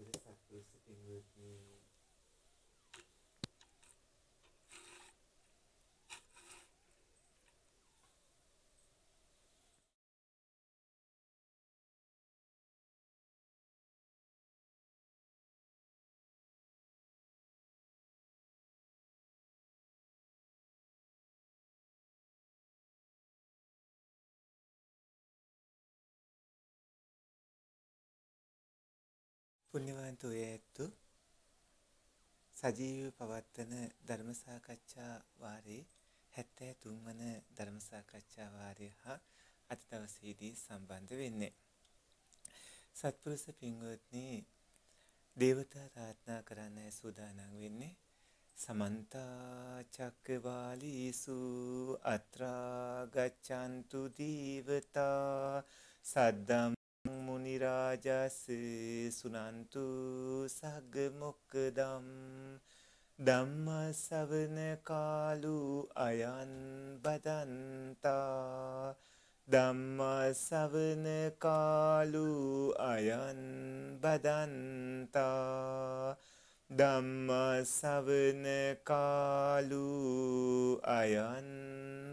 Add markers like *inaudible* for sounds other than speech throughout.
it's actually sitting with me පුණ්‍යවන්ත වූ ඇත්තු සජීව පවත්වන ධර්ම සාකච්ඡා වාරයේ 73 වන ධර්ම සාකච්ඡා වාරය හා අද දවසේදී සම්බන්ධ වෙන්නේ. සත්පුරුෂ පින්වත්නි, දේවතා ආරාධනා කරන්න සූදානම් වෙන්නේ. සමන්ත චක්කවාලීසු අත්‍රා ගච්ඡන්තු දීවතා සද්දම් මුනිරාජස් සුනන්තු සග්ග මොක්කදම් ධම්ම සවන කාලු අයන් බදන්තා ධම්ම සවන කාලු අයන් බදන්තා ධම්ම සවන කාලු අයන්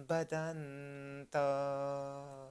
බදන්තා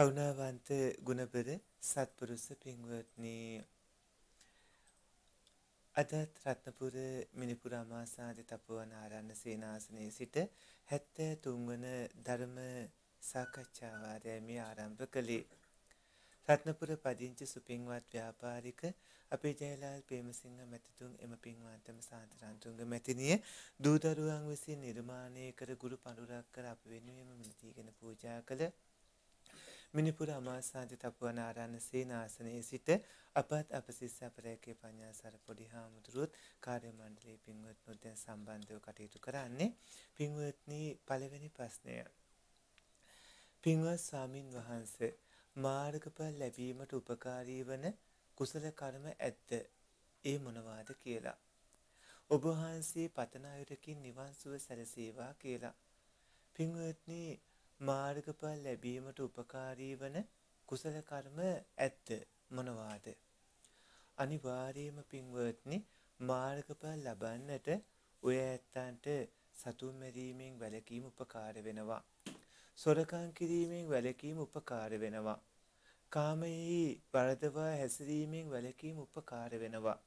කරුණාවන්ත ගුණබර සත්පුරුෂ පින්වත්නි අද රත්නපුර මිනිපුර අමාසාධි තපුවන ආරන්න සේනාසනයේ සිට 73 වන ධර්ම සාකච්ඡා වාරය මේ ආරම්භ කළේ රත්නපුර පදිංචි සුපින්වත් ව්‍යාපාරික අපේ ජයලාල් ප්‍රේමසිංහ මැතිතුන් එම පින්වන්තම සාන්තරන්තුංග මැතිනිය දූදරුවන් විසින් නිර්මාණය කර ගුරු පඳුරක් කර අප වෙනුවෙන් මිලිතිගෙන පූජා කළ මිනිපුර අමාසාජ තපුවනාරන්න සේනාසනයේ සිට අපත් අප සිස්ස අපරයකේ පඥාසර පොඩි හාමුදුරුවොත් කාර්ය මණ්ඩලේ පින්වත් නොදැන් සම්බන්ධව කටයුතු කරන්නේ පින්වත්නී පළවෙනි ප්‍රශ්නය. පින්වත් ස්වාමින් වහන්සේ මාර්ගඵල ලැබීමට උපකාරී වන කුසල කර්ම ඇත්ද? ඒ මොනවාද කියලා. ඔබ වහන්සේ පතන අයුරකින් නිවන් සුව සැලසේවා කියලා. පින්වත්නි මාර්ගඵල ලැබීමට උපකාරී වන කුසල කර්ම ඇත්ද මොනවාද? අනිවාර්යයෙන්ම පින්වත්නි මාර්ගඵල ලබන්නට ඔය ඇත්තන්ට සතුන් මරීමෙන් වැළකීම උපකාර වෙනවා. සොරකම් කිරීමෙන් වැළකීම උපකාර වෙනවා. කාමයේ වරදවා හැසිරීමෙන් වැළකීම උපකාර වෙනවා.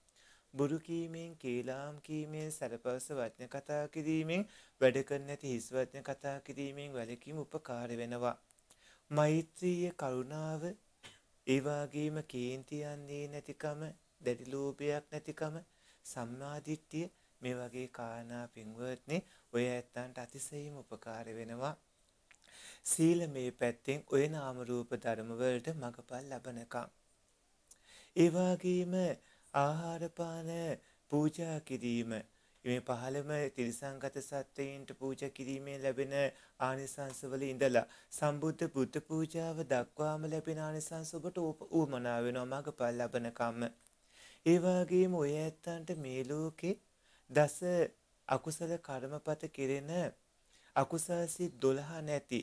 බුරු කීමෙන් කේලාම් කීමෙන් සරපවස වචන කතා කිරීමෙන් වැඩ කර නැති හිස් වචන කතා කිරීමෙන් වැළකීම උපකාර වෙනවා. මෛත්‍රිය කරුණාව ඒ වගේම කේන්තියන්නේ නැතිකම දැඩි ලෝභයක් නැතිකම සම්මාදිට්ඨිය මේ වගේ කාරණා පින්වත්නි ඔය ඇත්තන්ට අතිශයින්ම උපකාර වෙනවා. සීල මේ පැත්තෙන් ඔය නාම රූප ධර්ම වලට මගපල් ලබනකම්. ඒ වගේම ආහාරපාන පූජා කිරීම මේ පහළම තිරිසංගත සත්වයින්ට පූජා කිරීමේ ලැබෙන ආනිසංසවල ඉඳලා සම්බුද්ධ බුද්ධ පූජාව දක්වාම ලැබෙන ආනිසංස ඔබට ඌමනා වෙනවා මඟපල් ලබනකම්. ඒ වගේම ඔය ඇත්තන්ට මේ ලෝකේ දස අකුසල කර්මපත කෙරෙන අකුසල් සිත් 12 නැති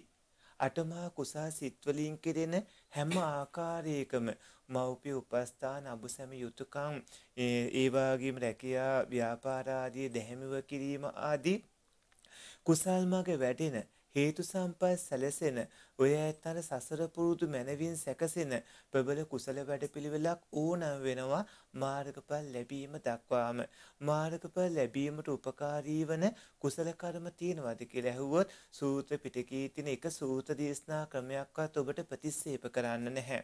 අටමහා කුසල් සිත් වලින් කෙරෙන හැම ආකාරයකම මව්පිය උපස්ථාන අබුසැම යුතුයකම් ඒ වගේම රැකියා ව්‍යාපාර ආදී දැහැමිව කිරීම ආදී කුසල් මඟ වැටෙන හේතු සම්පත් සැලසෙන ඔය ඇත්ත අර සසර පුරුදු මැනවින් සැකසෙන ප්‍රබල කුසල වැඩපිළිවෙලක් ඕනම වෙනවා මාර්ගඵල ලැබීම දක්වාම මාර්ගඵල ලැබීමට උපකාරී වන කුසල කර්ම තියෙනවද කියලා ඇහුවොත් සූත්‍ර පිටකයේ තියෙන එක සූත්‍ර දේශනා ක්‍රමයක්වත් ඔබට ප්‍රතික්ෂේප කරන්න නැහැ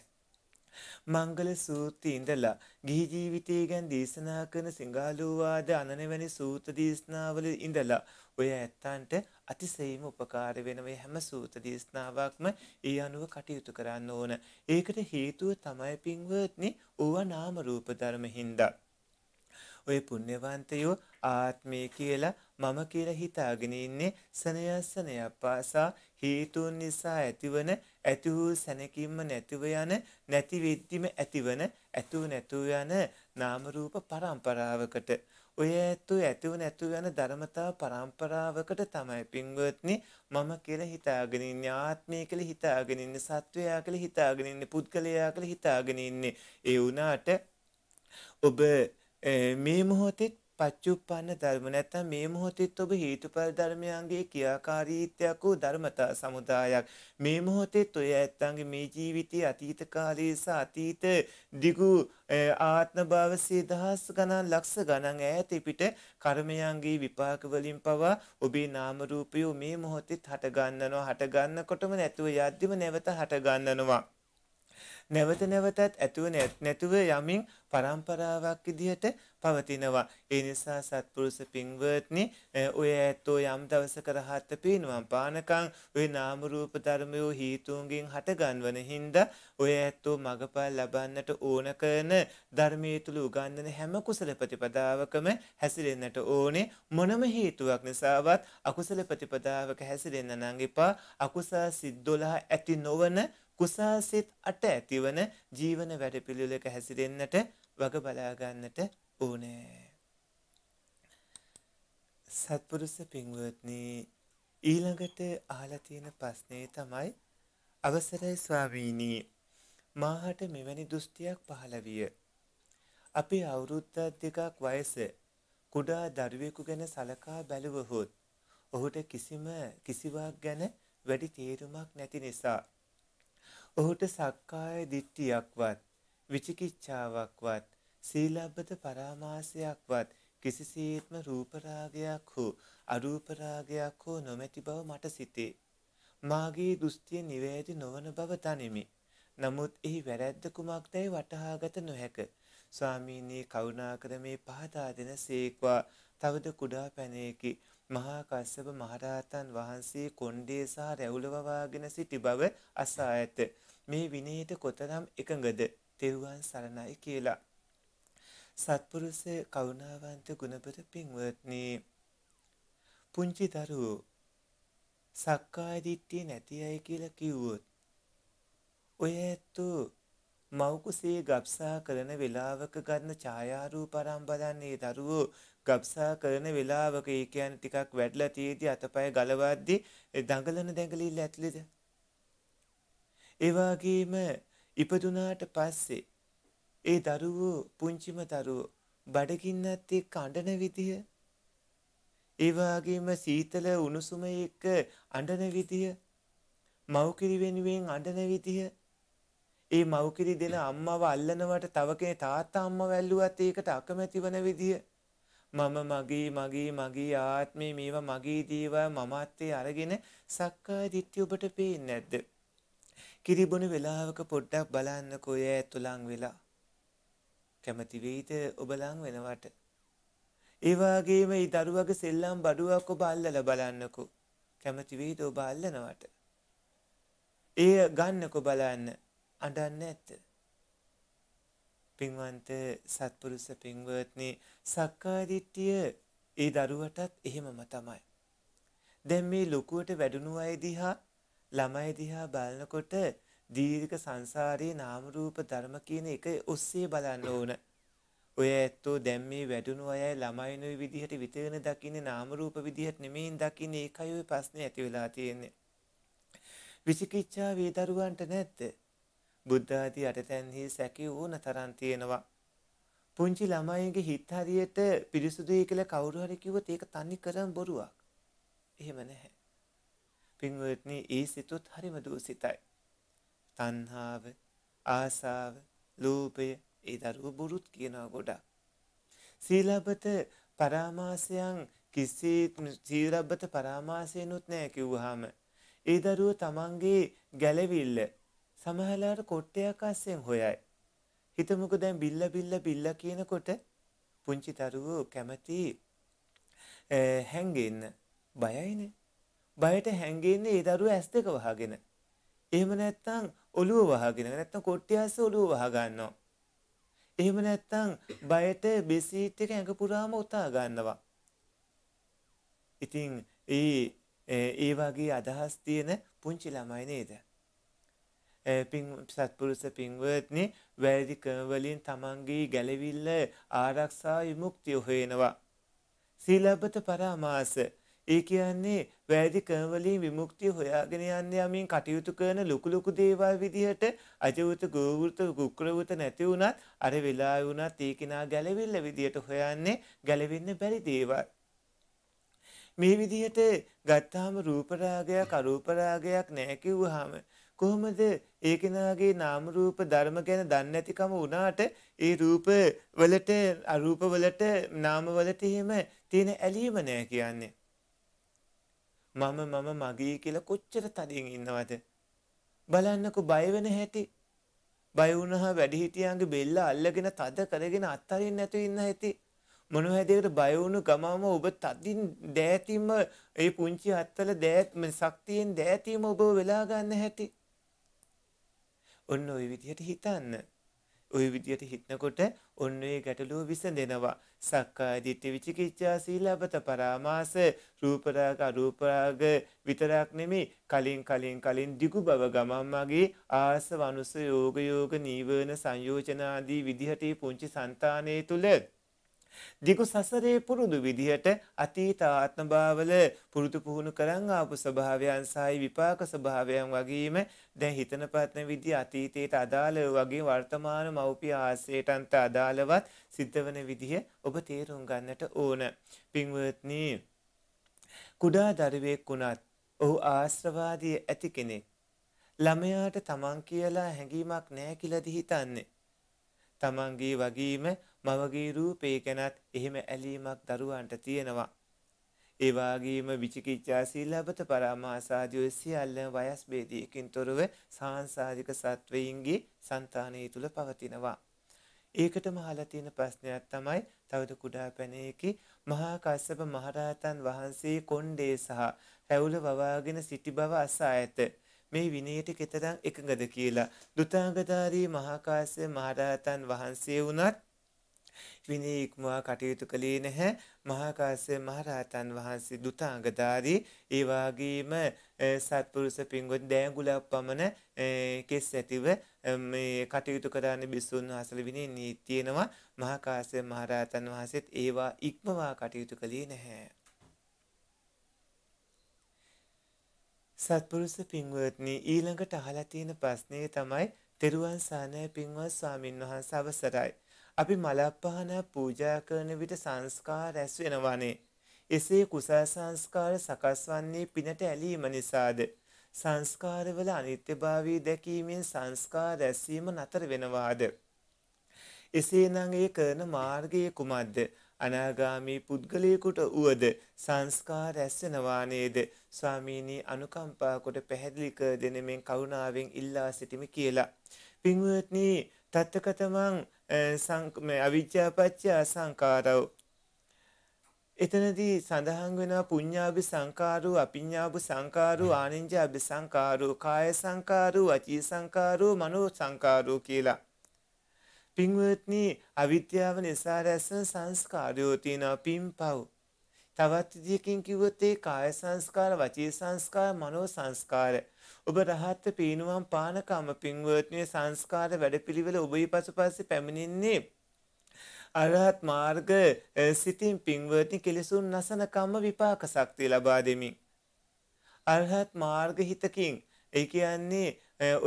මංගල සූත්‍රය ඉඳලා ගිහි ජීවිතය ගැන දේශනා කරන සිඟාලෝවාද අනනවැනි සූත්‍ර දේශනාවල ඉඳලා ඔය ඇත්තන්ට අතිසේම උපකාර වෙන මේ හැම සූත්‍ර දේශනාවක්ම ඒ අනුව කටයුතු කරන්න ඕන. ඒකට හේතුව තමයි පින්වත්නි ඕවා නාම රූප ධර්ම හින්දා. ඔය පුණ්‍යවන්තයෝ ආත්මය කියලා මම කියලා හිතාගෙන ඉන්නේ සනයසනය පාසා හේතුන් නිසා ඇතිවන ඇති වූ සැනකින්ම නැතිව යන නැති වෙද්දිම ඇතිවන ඇතු නැතු යන නාම රූප පරම්පරාවකට ඔය ඇතු ඇතුව නැතු යන ධර්මතා පරම්පරාවකට තමයි පින්වත්නි මම කියලා හිතාගෙන ඉන්නේ ආත්මය කියලා හිතාගෙන ඉන්නේ සත්වයා කියලා හිතාගෙන ඉන්නේ පුද්ගලයා කියලා හිතාගෙන ඉන්නේ ඒ වුණාට ඔබ මේ මොහොතෙත් පච්චුප්පන්න ධර්ම නැත්තම් මේ මොහොතෙත් ඔබ හේතුඵල ධර්මයන්ගේ ක්‍රියාකාරීත්වයක් වූ ධර්මතා සමුදායක් මේ මොහොතෙත් ඔය ඇත්තන්ගේ මේ ජීවිතයේ අතීත කාලයේ සහ අතීත දිගු ආත්ම භවසේ දහස් ගණන් ලක්ෂ ගණන් ඈත පිට කර්මයන්ගේ විපාක වලින් පවා ඔබේ නාම රූපය මේ මොහොතෙත් හට ගන්නනවා හට ගන්නකොටම නැතුව යද්දිම නැවත හට ගන්නනවා නැවත නැවතත් ඇතුව නැතුව යමින් පරම්පරාවක් විදිහට පවතිනවා. ඒ නිසා සත්පුරුෂ පින්වත්නි ඔය ඇත්තෝ යම් දවසක රහත් පිනුවම් පානකම් ඔය නාම රූප ධර්මයෝ හීතුන්ගෙන් හටගන්වන හින්දා ඔය ඇත්තෝ මගපල් ලබන්නට ඕන කරන ධර්මයේ තුල උගන්වන හැම කුසල ප්‍රතිපදාවකම හැසිරෙන්නට ඕනේ මොනම හේතුවක් නිසාවත් අකුසල ප්‍රතිපදාවක හැසිරෙන්න නම් එපා අකුසල් සිත් 12 ඇති නොවන කුසාසිත අට ඇතිවන ජීවන වැඩපිළිවෙලක හැසිරෙන්නට වග බලා ගන්නට ඕනේ. සත්පුරුෂ පින්වත්නි ඊළඟට අහලා තියෙන ප්‍රශ්නේ තමයි අවසරයි ස්වාමීනි මාහට මෙවැනි දෘෂ්ටියක් පහළ විය. අපේ අවුරුද්ද දෙකක් වයස කුඩා දරුවෙකු ගැන සලකා බැලුවහොත් ඔහුට කිසිම කිසිවක් ගැන වැඩි තේරුමක් නැති නිසා ඔහුට සක්කාය දිට්ඨියක්වත් විචිකිච්ඡාවක්වත් සීලබ්බත පරාමාසයක්වත් කිසිසේත්ම රූප රාගයක් හෝ අරූප රාගයක් හෝ නොමැති බව මට සිතේ. මාගේ දෘෂ්ටිය නිවැරදි නොවන බව තනිමි. නමුත් එහි වැරැද්ද කුමක්දයි වටහාගත නොහැක. ස්වාමීනි කරුණාකර මේ පහදා දෙන සේක්වා තවද කුඩා පැනයකි මහා කස්සප මහරහතන් වහන්සේ කොණ්ඩේ සහ රැවුල වවාගෙන සිටි බව අසා ඇත. මේ විනයට කොතරම් එකඟද තෙරුවන් සරණයි කියලා. සත්පුරුෂ කරුණාවන්ත ගුණබර පින්වත්නි පුංචි දරුවෝ සක්කාය දිට්ඨිය නැති අය කියලා කිව්වොත් ඔය ඇත්තෝ මව්කුසේ ගබ්සා කරන වෙලාවක ගන්න ඡායාරූප අරන් බලන්නේ දරුවෝ ගබ්සා කරන වෙලාවක ඒ කියන්නේ ටිකක් වැඩලා තියේදී අතපය ගලවද්දී දඟලන දැඟලිල්ල ඇතුලේද ඒ වගේම ඉපදුනාට පස්සේ ඒ දරුවෝ පුංචිම දරුවෝ බඩගින්නත් එක්ක අඬන විදිය ඒ වගේම සීතල උණුසුම එක්ක අඬන විදිය මව්කිරි වෙනුවෙන් අඬන විදිය ඒ මව්කිරි දෙන අම්මව අල්ලනවට තව කෙනේ තාත්තා අම්මව ඇල්ලුවත් ඒකට අකමැති වෙන විදිය මම මගේ මගේ මගේ ආත්මේ මේවා මගේ දේවල් මමත්වේ අරගෙන සක්කාය දිට්ඨිය ඔබට පේන්නේ නැද්ද කිරිබොන වෙලාවක පොඩ්ඩක් බලන්නකෝ ඈ තුලන් වෙලා. කැමති වෙයිද ඔබලන් වෙනවට? ඒ වගේම ඊ දරුවගේ සෙල්ලම් බඩුවක් ඔබ අල්ලලා බලන්නකෝ. කැමති වෙයිද ඔබ අල්ලනවට? ඒ ගන්නකෝ බලන්න අඬන්න ඇත්ත. පින්වන්ත සත්පුරුෂ පින්වත්නි සක්කාදිට්ඨිය ඒ දරුවටත් එහෙමම තමයි. දැන් මේ ලොකුවට වැඩුණු අය දිහා ළමයි දිහා බලනකොට දීර්ඝ සංසාරයේ නාම රූප ධර්ම කියන එක ඔස්සේ බලන්න ඕන. ඔය ඇත්තෝ දැන් මේ වැඩුණු අය ළමයිනුයි විදිහට විතරන දකින්නේ නාම රූප විදිහට නෙමෙයි දකින්නේ ඒකයි ඔය ප්‍රශ්නේ ඇති වෙලා තියෙන්නේ. විචිකිච්ඡා වේ දරුවන්ට නැද්ද? බුද්ධ ආදී අටතැන්හි සැකේ ඕන තරම් තියෙනවා. පුංචි ළමයින්ගේ හිත හරියට පිරිසුදුයි කියලා කවුරු හරි කිව්වොත් ඒක තනි කරම බොරුවක්. එහෙම නැහැ. පින්වත්නි ඒ සිතුත් හරිම දූසිතයි. තණ්හාව, ආසාව, ලෝභය ඒ දරුව බුරුත් කියනවා ගොඩක්. සීලබත පරාමාසයන් කිසි සීලබත පරාමාසයනුත් නැහැ කිව්වහම ඒ දරුව තමන්ගේ ගැලවිල්ල සමහරලාට කොට්ටයක් අස්සෙන් හොයයි. හිතමුකෝ දැන් බිල්ල බිල්ල බිල්ල කියනකොට පුංචි දරුවෝ කැමති හැංගෙන්න බයයිනේ බයට හැංගෙන්නේ ඒ දරුවා ඇස් දෙක වහගෙන. එහෙම නැත්නම් ඔළුව වහගෙන නැත්නම් කොට්ටියස්ස ඔළුව වහ ගන්නවා. එහෙම නැත්නම් බයට බෙසීට් එක ඇඟ පුරාම උතා ගන්නවා. ඉතින් ඒ ඒ වගේ අදහස් තියෙන පුංචි ළමයි නේද? පින් සත්පුරුෂ පින්වත්නි වැරදි ක්‍රම වලින් තමන්ගේ ගැලවිල්ල ආරක්ෂා විමුක්තිය හොයනවා. සීලබ්බත පරාමාස ඒ කියන්නේ වැරදි ක්‍රමවලින් විමුක්තිය හොයාගෙන යන්න යමින් කටයුතු කරන ලොකු ලොකු දේවල් විදිහට අජවෘත ගෝවෘත කුක්‍රවෘත නැති වුණත් අර වෙලාවේ වුණත් ඒ කෙනා ගැලවිල්ල විදිහට හොයන්නේ ගැලවෙන්න බැරි දේවල්. මේ විදිහට ගත්තාම රූප රාගයක් අරූප රාගයක් නැහැ කිව්වහම කොහොමද ඒ කෙනාගේ නාම රූප ධර්ම ගැන දන්නේ නැතිකම වුණාට ඒ රූප වලට අරූප වලට නාම වලට එහෙම තියෙන ඇලීම නැහැ කියන්නේ මම මම මගේ කියලා කොච්චර තදින් ඉන්නවද බලන්නකො බය වෙන හැටි බය වුණා වැඩිහිටියන්ගේ බෙල්ල අල්ලගෙන තද කරගෙන අත්තරින් නැතුව ඉන්න හැටි මොන හැදයකට බය වුණු ගමම ඔබ තදින් දෑතිම ඒ පුංචි අත්තල දෑත්ම ශක්තියෙන් දෑතිම ඔබ වෙලා ගන්න හැටි ඔන්න ওই විදිහට හිතන්න ওই විදියට හිටනකොට ඔන්න ඒ ගැටලුව විසඳෙනවා. සක්කාය දිට්ඨි විචිකිච්ඡා සීලබත පරාමාස රූපරාග අරූපරාග විතරක් නෙමේ කලින් කලින් කලින් දිගු බව ගමන් මගේ ආසව අනුස යෝග යෝග නීවරණ සංයෝජන ආදී විදිහට පුංචි సంతානයේ තුල දිගු සසරේ පුරුදු විදිහට අතීත ආත්මභාවල පුරුදු පුහුණු කරන් ආපු ස්වභාවයන් සහ විපාක ස්වභාවයන් වගේම දැන් හිතන පත්න විදිහ අතීතයට අදාළව වගේ වර්තමාන මෞපිය ආශ්‍රයයන්ට අදාළවත් සිද්ධ වන විදිහ ඔබ තේරුම් ගන්නට ඕන. පින්වත්නි කුඩා දරුවෙක් වුණත් ඔහු ආශ්‍රවාදී ඇති කෙනෙක්. ළමයාට තමන් කියලා හැඟීමක් නැහැ කියලාද හිතන්නේ. තමන්ගේ වගේම මවගේ රූපේ ගැනත් එහෙම ඇලීමක් දරුවන්ට තියෙනවා. ඒ වගේම විචිකිච්ඡා සීලබත පරාමාසාදී සියල්ල වයස් ભેදයකින් තොරව සාංශාධික සත්වයින්ගේ సంతානයේ තුල පවතිනවා. ඒකටම අහලා තියෙන ප්‍රශ්නයක් තමයි තවද කුඩා පැනේකි මහා කස්සප මහරහතන් වහන්සේ කොණ්ඩේ සහ රැවුල වවාගෙන සිටි බව අසා ඇත. මේ විනයට කෙතරම් එකඟද කියලා දුතාංගධාරී මහා කාශ්‍යප මහරහතන් වහන්සේ වුණත් විනීක්මවා කටයුතු කළේ නැහැ මහාකාශ්‍යප මහරහතන් වහන්සේ දුතාංගධාරී ඒ වගේම සත්පුරුෂ පින්වත් දෑගුලක් පමණ කෙස් ඇතිව මේ කටයුතු කරන්න බිසුන් වහන්සේල විනී නීතියෙනවා මහාකාශ්‍යප මහරහතන් වහන්සේත් ඒවා ඉක්මවා කටයුතු කළේ නැහැ සත්පුරුෂ පින්වත්නි ඊළඟට අහලා තියෙන ප්‍රශ්නේ තමයි තෙරුවන් සානය පින්වත් ස්වාමින් වහන්සේ අවසරයි අපි මලප්පහන පූජා කරන විට සංස්කාර රැස් වෙනවානේ. එසේ කුසල් සංස්කාර සකස් වන්නේ පිනට ඇලීම නිසාද සංස්කාරවල අනිත්‍යභාවය දැකීමෙන් සංස්කාර රැස්වීම නතර වෙනවාද එසේනම් ඒ කරන මාර්ගයේ කුමක්ද අනාගාමී පුද්ගලයෙකුට උවද සංස්කාර රැස්සෙනවා නේද ස්වාමීනි අනුකම්පා කොට පැහැදිලි කර දෙනෙමින් කරුණාවෙන් ඉල්ලා සිටිමි කියලා. පින්වත්නි තත්කතමං මේ අවිජ්‍යාපච්චය අසංකාරව. එතනදී සඳහන් වෙනවා පුඤ්ඤාභි සංකාරෝ අපිඤ්ඤාභි සංකාරෝ ආනිඤ්ඤාභි සංකාරෝ කාය සංකාරෝ වචී සංකාරෝ මනෝ සංකාරෝ කියලා. පින්වත්නි අවිද්‍යාව නිසා රැස්වෙන සංස්කාරයෝ තියෙනවා පින්පව්. තවත් විදියකින් කිව්වොත් ඒ කාය සංස්කාර, වචී සංස්කාර, මනෝ සංස්කාර ඔබ රහත්ත පීනුවම් පානකම පින්වර්ත්නය සංස්කාර වැඩපිළිවෙල ඔබයි පසු පස්සෙ පැමිණින්නේ. අරහත් මාර්ග සිතින් පින්වර්ති කෙලෙසුන් නසනකම්ම විපාක සක්තිය ලබා දෙමින්. අරහත් මාර්ග හිතකින් ඒ කියන්නේ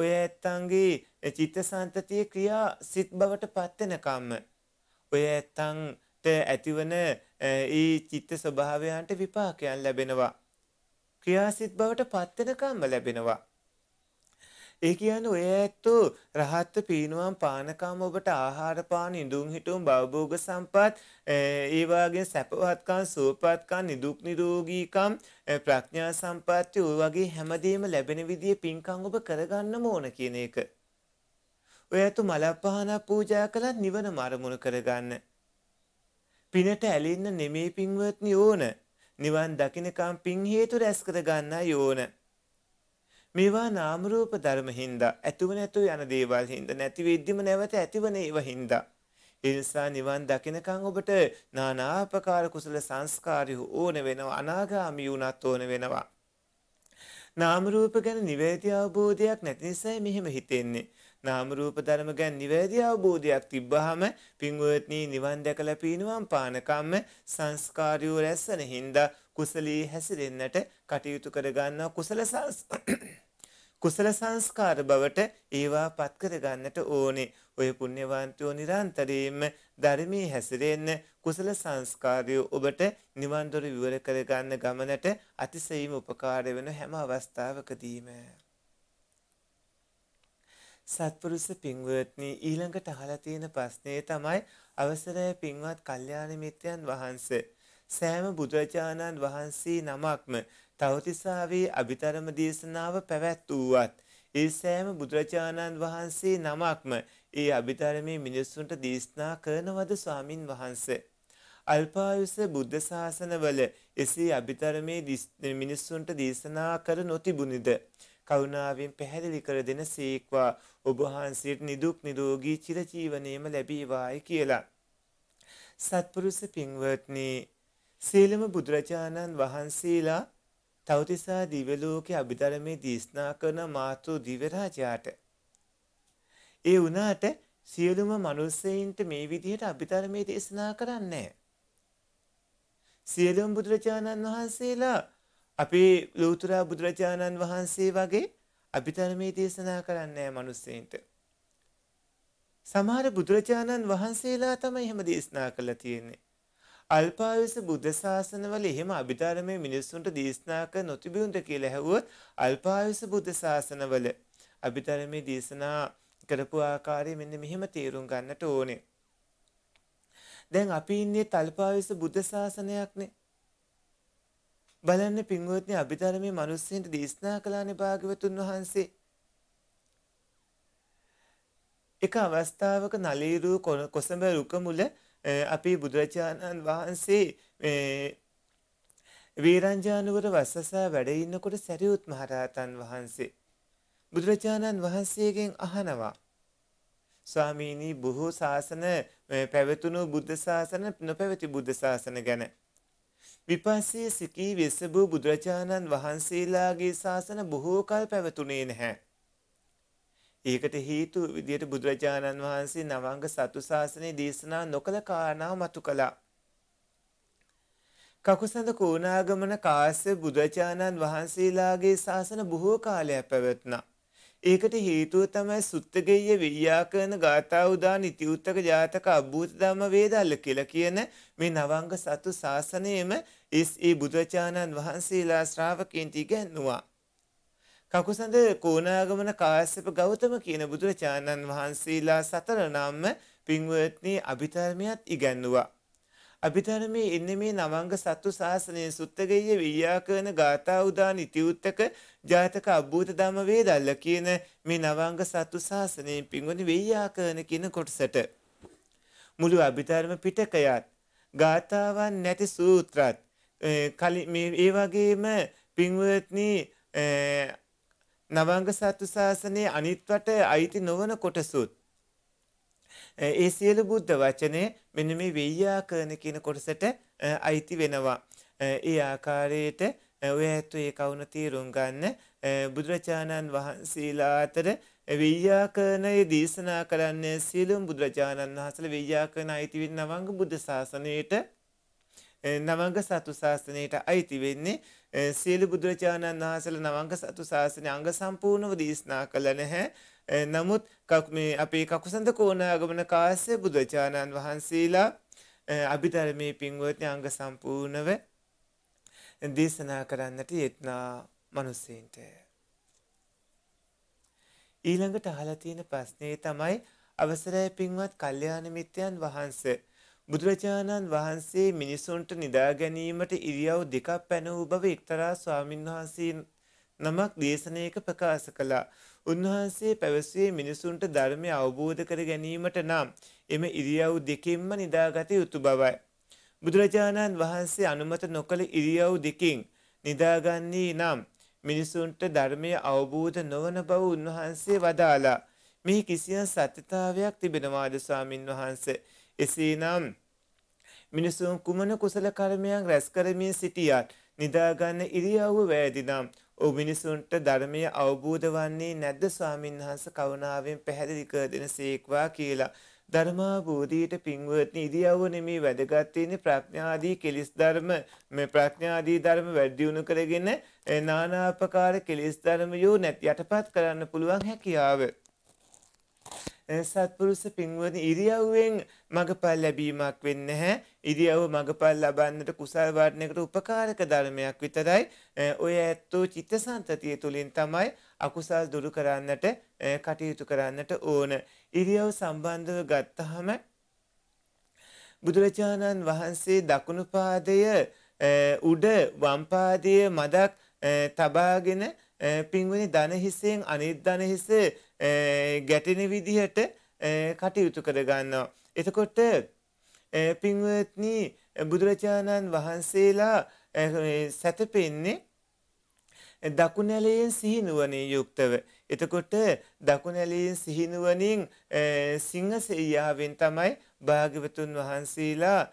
ඔය ඇත්තන්ගේ චිත්ත සන්තතිය ක්‍රියා සිත් බවට පත්වෙනකම්ම. ඔය ඇත්තන්ට ඇතිවන ඒ චිත්ත ස්වභාවයන්ට විපාකයන් ලැබෙනවා. ක්‍රියාසිත් බවට පත්වෙනකම්ම ලැබෙනවා. ඒ කියන්නේ ඔය ඇත්තෝ රහත් පීනුවම් පානකම් ඔබට ආහාර පාන ඉඳුම් හිටුම් භවභෝග සම්පත් ඒ වගේ සැපවත්කම් සුවපත්කම් නිදුක් නිරෝගීකම් ප්‍රඥා සම්පත්‍ය ඔය වගේ හැමදේම ලැබෙන විදිහේ පින්කම් ඔබ කරගන්නම ඕන කියන එක. ඔය ඇතු මලපහන පූජා කළත් නිවන මරමුණු කරගන්න. පිනට ඇලෙන්න නෙමේ පින්වත්නි ඕන. නිවන් දකින්නකම් පින් හේතු රැස් කරගන්නයි ඕන. මේවා නාම රූප ධර්ම හින්දා ඇතුව නැතුව යන දේවල් හින්දා නැති වෙද්දිම නැවත ඇතිවන ඒවා හින්දා ඒ නිසා නිවන් දකිනකන් ඔබට নানা ආකාර කුසල සංස්කාරය ඕන වෙනවා අනාගාමී වුණත් ඕන වෙනවා නාම රූප ගැන නිවැරදි අවබෝධයක් නැති නිසා මෙහෙම හිතෙන්නේ නාම රූප ධර්ම ගැන නිවැරදි අවබෝධයක් තිබ්බහම පින්වත්නි නිවන් දැකලා පිනවම් පානකම්ම සංස්කාරයෝ රැස්සන හින්දා කුසලී හැසිරෙන්නට කටයුතු කරගන්නවා කුසල *coughs* කුසල සංස්කාර බවට ඒවා පත් කරගන්නට ඕනේ. ඔය පුණ්‍යවන්තයෝ නිරන්තරයෙන්ම ධර්මයේ හැසිරෙන්න කුසල සංස්කාරය ඔබට නිවන් දොර විවර කරගන්න ගමනට අතිශයින්ම උපකාර වෙන හැම අවස්ථාවකදීම. සත්පුරුෂ පින්වත්නි ඊළඟට අහලා තියෙන ප්‍රශ්නේ තමයි අවසරය පින්වත් කල්යාණ මිත්‍රයන් වහන්සේ සෑම බුදුරජාණන් වහන්සේ නමක්ම තවතිසාවේ අභිතරම දේශනාව පැවැත්වූවත් ඒ සෑම බුදුරජාණන් වහන්සේ නමක්ම ඒ අභිතරමේ මිනිස්සුන්ට දේශනා කරනවද ස්වාමින් වහන්සේ අල්පායුෂ බුද්ධ ශාසනවල එසේ අභිතරමේ මිනිස්සුන්ට දේශනා කර නොතිබුණිද කරුණාවෙන් පැහැදිලි කර දෙන සීක්වා ඔබ වහන්සේට නිදුක් නිරෝගී චිරජීවනයේම ලැබීවායි කියලා සත්පුරුෂ පින්වත්නි සීලම බුදුරජාණන් වහන්සේලා තවතිසා දිවලෝකේ අභිධර්මයේ දේශනා කරන මාතෘ දිවරාජයාට ඒ වුණාට සියලුම මිනිස්සෙයින්ට මේ විදිහට අභිධර්මයේ දේශනා කරන්නේ සියලුම බුදුරජාණන් වහන්සේලා අපේ ලෝතර බුදුරජාණන් වහන්සේ වගේ අභිධර්මයේ දේශනා කරන්නේ මිනිස්සෙයින්ට සමහර බුදුරජාණන් වහන්සේලා තමයි එහෙම දේශනා කළා තියෙන්නේ අල්පායුෂ බුද්ධ ශාසනවල එහෙම අභිධර්මයේ මිනිස්සුන්ට දේශනා කර නොතිබුණද කියලා ඇහුවොත් අල්පායුෂ බුද්ධ ශාසනවල අභිධර්මයේ දේශනා කරපු ආකාරය මෙන්න මෙහෙම තේරුම් ගන්නට ඕනේ. දැන් අපි ඉන්නේ තල්පායුෂ බුද්ධ ශාසනයක්නේ. බලන්න පින්වත්නි අභිධර්මයේ මිනිස්සුන්ට දේශනා කළානේ භාග්‍යවතුන් වහන්සේ. එක අවස්ථාවක නලීරු කොසඹ රුක මුල අපි බුදුරජාණන් වහන්සේ මේ වීරංජානුවර වස්සසා වැඩ ඉන්නකොට සැරියුත් මහරහතන් වහන්සේ බුදුරජාණන් වහන්සේගෙන් අහනවා ස්වාමීනි බොහෝ ශාසන පැවතුණු බුද්ධ ශාසන නොපැවති බුද්ධ ශාසන ගැන විපස්සී සිකී වෙස්සබූ බුදුරජාණන් වහන්සේලාගේ ශාසන බොහෝ කල් පැවතුනේ නැහැ ඒකට හේතු විදියට බුදුරජාණන් වහන්සේ නවංග සතු ශාසනය දේශනා නොකළ කාරණාව මතු කළා. කකුසඳ කෝණාගමන කාශ්‍ය බුදුරජාණන් වහන්සේලාගේ ශාසන බොහෝ කාලයක් පැවැත්නා. ඒකට හේතුව තමයි සුත්තගෙය වියා කරන ගාථා උදා නිතිඋත්තක ජාතක අභූත ධම්ම වේදල්ල කියලා කියන මේ නවංග සතු ශාසනයෙම ඒ බුදුරජාණන් වහන්සේලා ශ්‍රාවකයන්ට ඉගැන්වුවා. කකුසඳ කෝණාගමන කාශ්‍යප ගෞතම කියන බුදුරජාණන් වහන්සේලා සතර නම්ම පින්වත්නි අභිධර්මයත් ඉගැන්නුවා. අභිධර්මයේ ඉන්නේ මේ නවංග සත්තු සාසනයේ සුත්තගෙය වියාකරන ගාථා උදාන ඉතිඋත්තක ජාතක අභූත ධම වේදල්ල කියන මේ නවංග සත්තු සාසනයේ පින්වනි වියාකරන කියන කොටසට මුළු අභිධර්ම පිටකයත් ගාථාවන් නැති සූත්‍රත් කලින් මේ ඒ වගේම පින්වත්නි නවංග සත්තු ශාසනයේ අනිත්වට අයිති නොවන කොටසුත් ඒ සියලු බුද්ධ වචනය මෙන්න මේ වෙය්‍යාකරණ කියන කොටසට අයිති වෙනවා. ඒ ආකාරයට ඔය ඇත්තු ඒ කවුන තීරුම් ගන්න බුදුරජාණන් වහන්සේලා අතර වෙය්‍යාකරණයේ දේශනා කරන්නේ සියලුම බුදුරජාණන් වහන්සේලා වෙය්‍යාකරණ අයිති වෙන නවංග බුද්ධ ශාසනයට නවංග සතු ශාසනයට අයිති වෙන්නේ සියලු බුදුරජාණන් වහන්සේලා නවංග සතු ශාසනය අංග සම්පූර්ණව දේශනා කළ නැහැ නමුත් මේ අපේ කකුසඳ කෝණාගමන කාශ්‍යප බුදුරජාණන් වහන්සේලා අභිධර්මයේ පින්වත්නි අංග සම්පූර්ණව දේශනා කරන්නට යෙත්නා මිනිස්සෙන්ට ඊළඟට අහලා තියෙන ප්‍රශ්නේ තමයි අවසරයි පින්වත් කල්යාණ මිත්‍යයන් වහන්සේ බුදුරජාණන් වහන්සේ මිනිසුන්ට නිදා ගැනීමට ඉරියව් දෙකක් පැන වූ බව එක්තරා ස්වාමින්වහන්සේ නමක් දේශනායක ප්‍රකාශ කළා. උන්වහන්සේ පැවසුවේ මිනිසුන්ට ධර්මය අවබෝධ කර ගැනීමට නම් එම ඉරියව් දෙකින්ම නිදාගත යුතු බවයි. බුදුරජාණන් වහන්සේ අනුමත නොකළ ඉරියව් දෙකින් නිදාගන්නේ නම් මිනිසුන්ට ධර්මය අවබෝධ නොවන බව උන්වහන්සේ වදාලා. මේ කිසියම් සත්‍යතාවයක් තිබෙනවාද ස්වාමින් වහන්සේ. එසේනම් මිනිසුන් කුමන කුසල කර්මයන් රැස් කරමින් සිටියත් නිදාගන්න ඉරියව්ව වැයදිනම් ඔව් මිනිසුන්ට ධර්මය අවබෝධ වන්නේ නැද්ද ස්වාමීන් වහන්සේ කරුණාවෙන් පැහැදිලි කර දෙනසේක්වා කියලා ධර්මාබෝධීට පින්වත්නි ඉදියව නෙමේ වැදගත් තියෙන්නේ ප්‍රඥාදී කෙලිස් ධර්ම මේ ප්‍රඥාදී ධර්ම වැඩි දියුණු කරගෙන නානාපකාර කෙලිස් ධර්ම යෝ නැත් යටපත් කරන්න පුළුවන් හැකියාව සත්පුරුෂ පින්වන ඉරියව්වෙන් මඟපල් ලැබීමක් වෙන්න නැහැ. ඉරියව් මඟපල් ලබන්නට කුසල් වර්ණයකට උපකාරක ධර්මයක් විතරයි. ඔය ඇත්තෝ චිත්තසංතතිය තුළින් තමයි අකුසල් දුරු කරන්නට කටයුතු කරන්නට ඕන. ඉරියව් සම්බන්ධව ගත්තහම බුදුරජාණන් වහන්සේ දකුණු පාදය උඩ වම් පාදයේ මදක් තබාගෙන පින්වුනි ධන හිසෙන් අනිත් ධන හිසේ ගැටෙන විදිහට කටයුතු කරගන්නවා. එතකොට පින්වත්නි බුදුරජාණන් වහන්සේලා සැතපෙන්නේ දකුණැලයෙන් සිහිනුවනින් යුක්තව. එතකොට දකුණැලයෙන් සිහිනුවනින් සිංහසෙයාවෙන් තමයි භාග්‍යවතුන් වහන්සේලා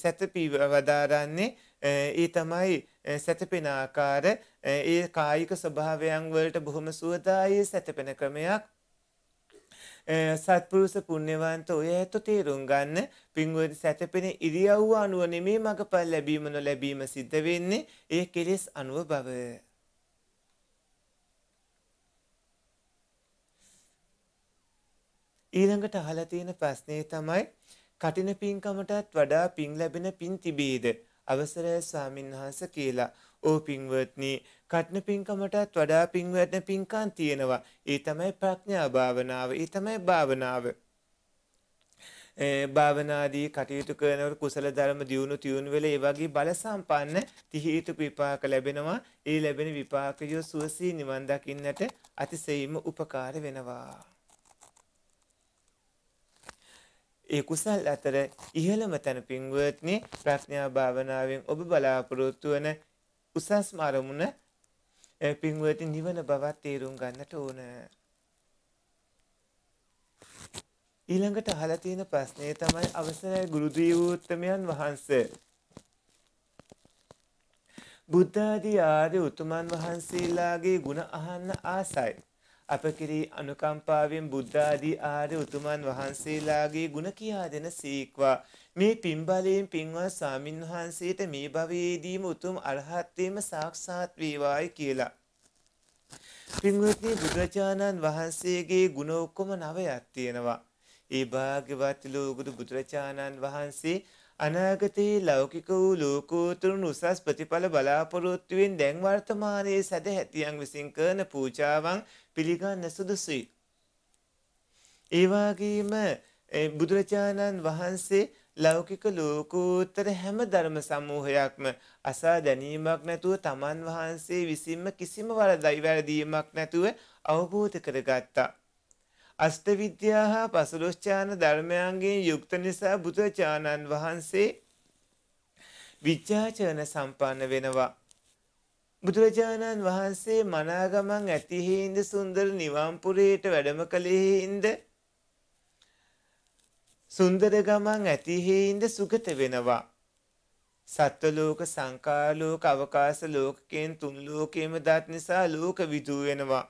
සැතපීව වදාරන්නේ ඒ තමයි සැතපෙන ආකාර ඒ කායික ස්වභාවයන් වලට බොහොම සුවදායි සැතපෙන ක්‍රමයක් සත්පුරුෂ පුණ්‍යවන්ත ඔය ඇත්ත තේරුම් ගන්න පින්වද සැතපෙන ඉරියව්ව අනුව නෙමේ මඟපල් ලැබීම නොලැබීම සිද්ධ වෙන්නේ ඒ කෙලෙස් අනුව බව. ඊළඟට අහලා තියෙන ප්‍රශ්නේ තමයි කටින පින්කමටත් වඩා පින් ලැබෙන පින් තිබේද? අවසරයි ස්වාමින්වහන්සේ කියලා. ඕ පින්වත්නි කටන පින්කමටත් වඩා පින්වැටන පින්කන් තියෙනවා. ඒ තමයි ප්‍රඥා භාවනාව. ඒ තමයි භාවනාව. භාවනාදී කටයුතු කරනවට කුසල ධර්ම දියුණු තියුණු වෙල ඒ වගේ බල සම්පන්න තිහීතු විපාක ලැබෙනවා. ඒ ලැබෙන විපාකය සුවසී නිවන් දකින්නට අතිසෙයිම උපකාර වෙනවා. ඒ කුසල් අතර ඉහළම තැන පින්වත්නි ප්‍රඥා භාවනාවෙන් ඔබ බලාපොරොත්තු වන උසස් මරමුණ පින්වති නිවන බවත් තේරුම් ගන්නට ඕන. ඊළඟට අහලා තියෙන ප්‍රශ්නේ තමයි අවසරයි ගුරු දීවෝත්තමයන් වහන්සේ. බුද්ධ ආදී ආර්ය උතුමන් වහන්සේලාගේ ಗುಣ අහන්න ආසයි. අප කෙරෙහි අනුකම්පාවෙන් බුද්ධ ආදී ආර්ය උතුමන් වහන්සේලාගේ ಗುಣ කියා දෙන සීක්වා. මේ පින්බලයෙන් පින්වත් සාමින්වහන්සේට මේ භවයේදීම උතුම් අරහත්වීම සාක්ෂාත් වේවායි කියලා. පින්වත්නි බුදුරජාණන් වහන්සේගේ ගුණ ඔක්කොම නවයක් තියෙනවා. ඒ භාග්‍යවත් ලෝගුරු බුදුරජාණන් වහන්සේ අනාගතයේ ලෞකික වූ ලෝකෝත්තර උසස් ප්‍රතිඵල බලාපොරොත්තුවෙන් දැන් වර්තමානයේ සදැහැතියන් විසින් කරන පූජාවන් පිළිගන්න සුදුසුයි. ඒ වගේම බුදුරජාණන් වහන්සේ ලෞකික ලෝකෝත්තර හැම ධර්ම සමූහයක්ම අසා දැනීමක් නැතුව තමන් වහන්සේ විසින්ම කිසිම වරදයි වැරදීමක් නැතුව අවබෝධ කරගත්තා. අෂ්ටවිද්‍යා හා පසළොස්චාන ධර්මයන්ගෙන් යුක්ත නිසා බුදුචානන් වහන්සේ විචාචරණ සම්පන්න වෙනවා. බුදුරජාණන් වහන්සේ මනාගමන් ඇතිහෙහින්ද සුන්දර නිවම්පුරයට වැඩම කළෙහින්ද සුන්දර ගමන් ඇතිහෙයින්ද සුගත වෙනවා. සත්ව ලෝක සංකාර ලෝක අවකාශ ලෝකයෙන් තුන් ලෝකයේම දත් නිසා ලෝක විදූ වෙනවා.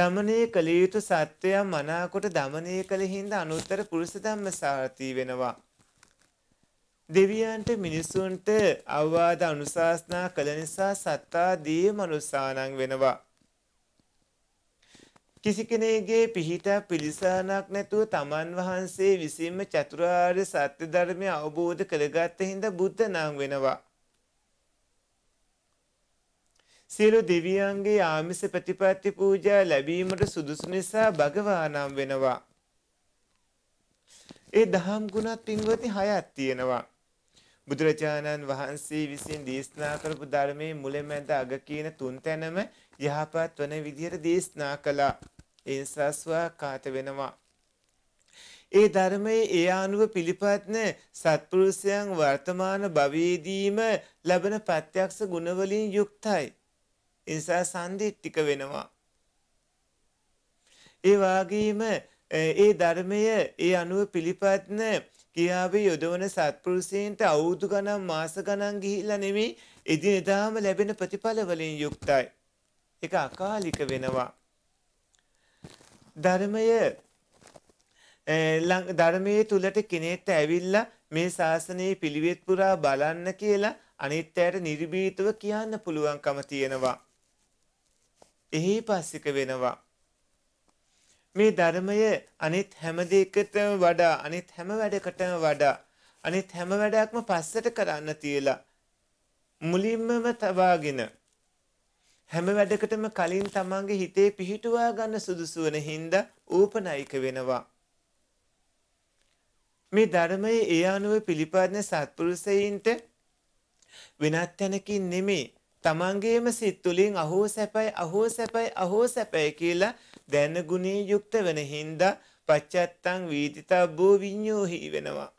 දමනය කළ යුතු සත්වයන් මනාකොට දමනය කළ හින්දා අනුත්තර පුරුෂ ධම්ම සාර්ථී වෙනවා. දෙවියන්ට මිනිසුන්ට අවවාද අනුශාසනා කළ නිසා සත්තා දී මනුස්සානං වෙනවා. කිසි කෙනෙගේ පිහිට පිළිසානක් නැතුව තමන් වහන්සේ විසින්ම චතුරාර්ය සත්‍ය ධර්මය අවබෝධ කරගත්ත හින්ද බුද්ධ නම් වෙනවා. සියලු දෙවියන්ගේ ආමිස ප්‍රතිපත්ති පූජා ලැබීමට සුදුසු නිසා භගවා නම් වෙනවා. ඒ දහම් ගුණත් පින්වති හයක් තියෙනවා. බුදුරජාණන් වහන්සේ විසින් දේශනා කරපු ධර්මයේ මුලමැද අග කියන තුන් තැනම යහපත් වන විදිහට දේශනා කළා. ඒ නිසා ස්වාකාත වෙනවා. ඒ ධර්මයේ ඒ අනුව පිළිපත්න සත්පුරුෂයන් වර්තමාන භවයේදීම ලබන ප්‍රත්‍යක්ෂ ගුණවලින් යුක්තයි. ඒ නිසා සම්දිත්තික වෙනවා. ඒ වාගේම ඒ ධර්මය ඒ අනුව පිළිපත්න කියාවේ යොදවන සත්පුරුෂයන්ට අවුරුදු ගණන් මාස ගණන් ගිහිල්ලා නෙමෙයි එදිනෙදාම ලැබෙන ප්‍රතිඵල වලින් යුක්තයි. ඒක අකාලික වෙනවා. ධර්මය ධර්මයේ තුලට කෙනෙක්ට ඇවිල්ලා මේ ශාසනයේ පිළිවෙත් පුරා බලන්න කියලා අනිත්‍යයට නිර්භීතව කියන්න පුළුවන්කම තියෙනවා. එහි පස්සික වෙනවා. මේ ධර්මය අනිත් හැම දෙයකටම වඩා අනිත් හැම වැඩකටම වඩා අනිත් හැම වැඩක්ම පස්සට කරන්න තියලා මුලින්මම තබාගෙන හැම වැඩකටම කලින් තමන්ගේ හිතේ පිහිටුවා ගන්න සුදුසු වෙන හින්දා ඌපනායික වෙනවා. මේ ධර්මයේ ඒ අනුව පිළිපදින සත්පුරුෂයින්ට වෙනත් තැනකින් නෙමේ තමන්ගේම සිත් තුළින් අහෝ සැපයි අහෝ සැපයි අහෝ සැපයි කියලා දැන ගුණේ යුක්ත වෙන හින්දා පච්චත්තං වීතිතබ්බෝ විඤ්ඤෝහි වෙනවා.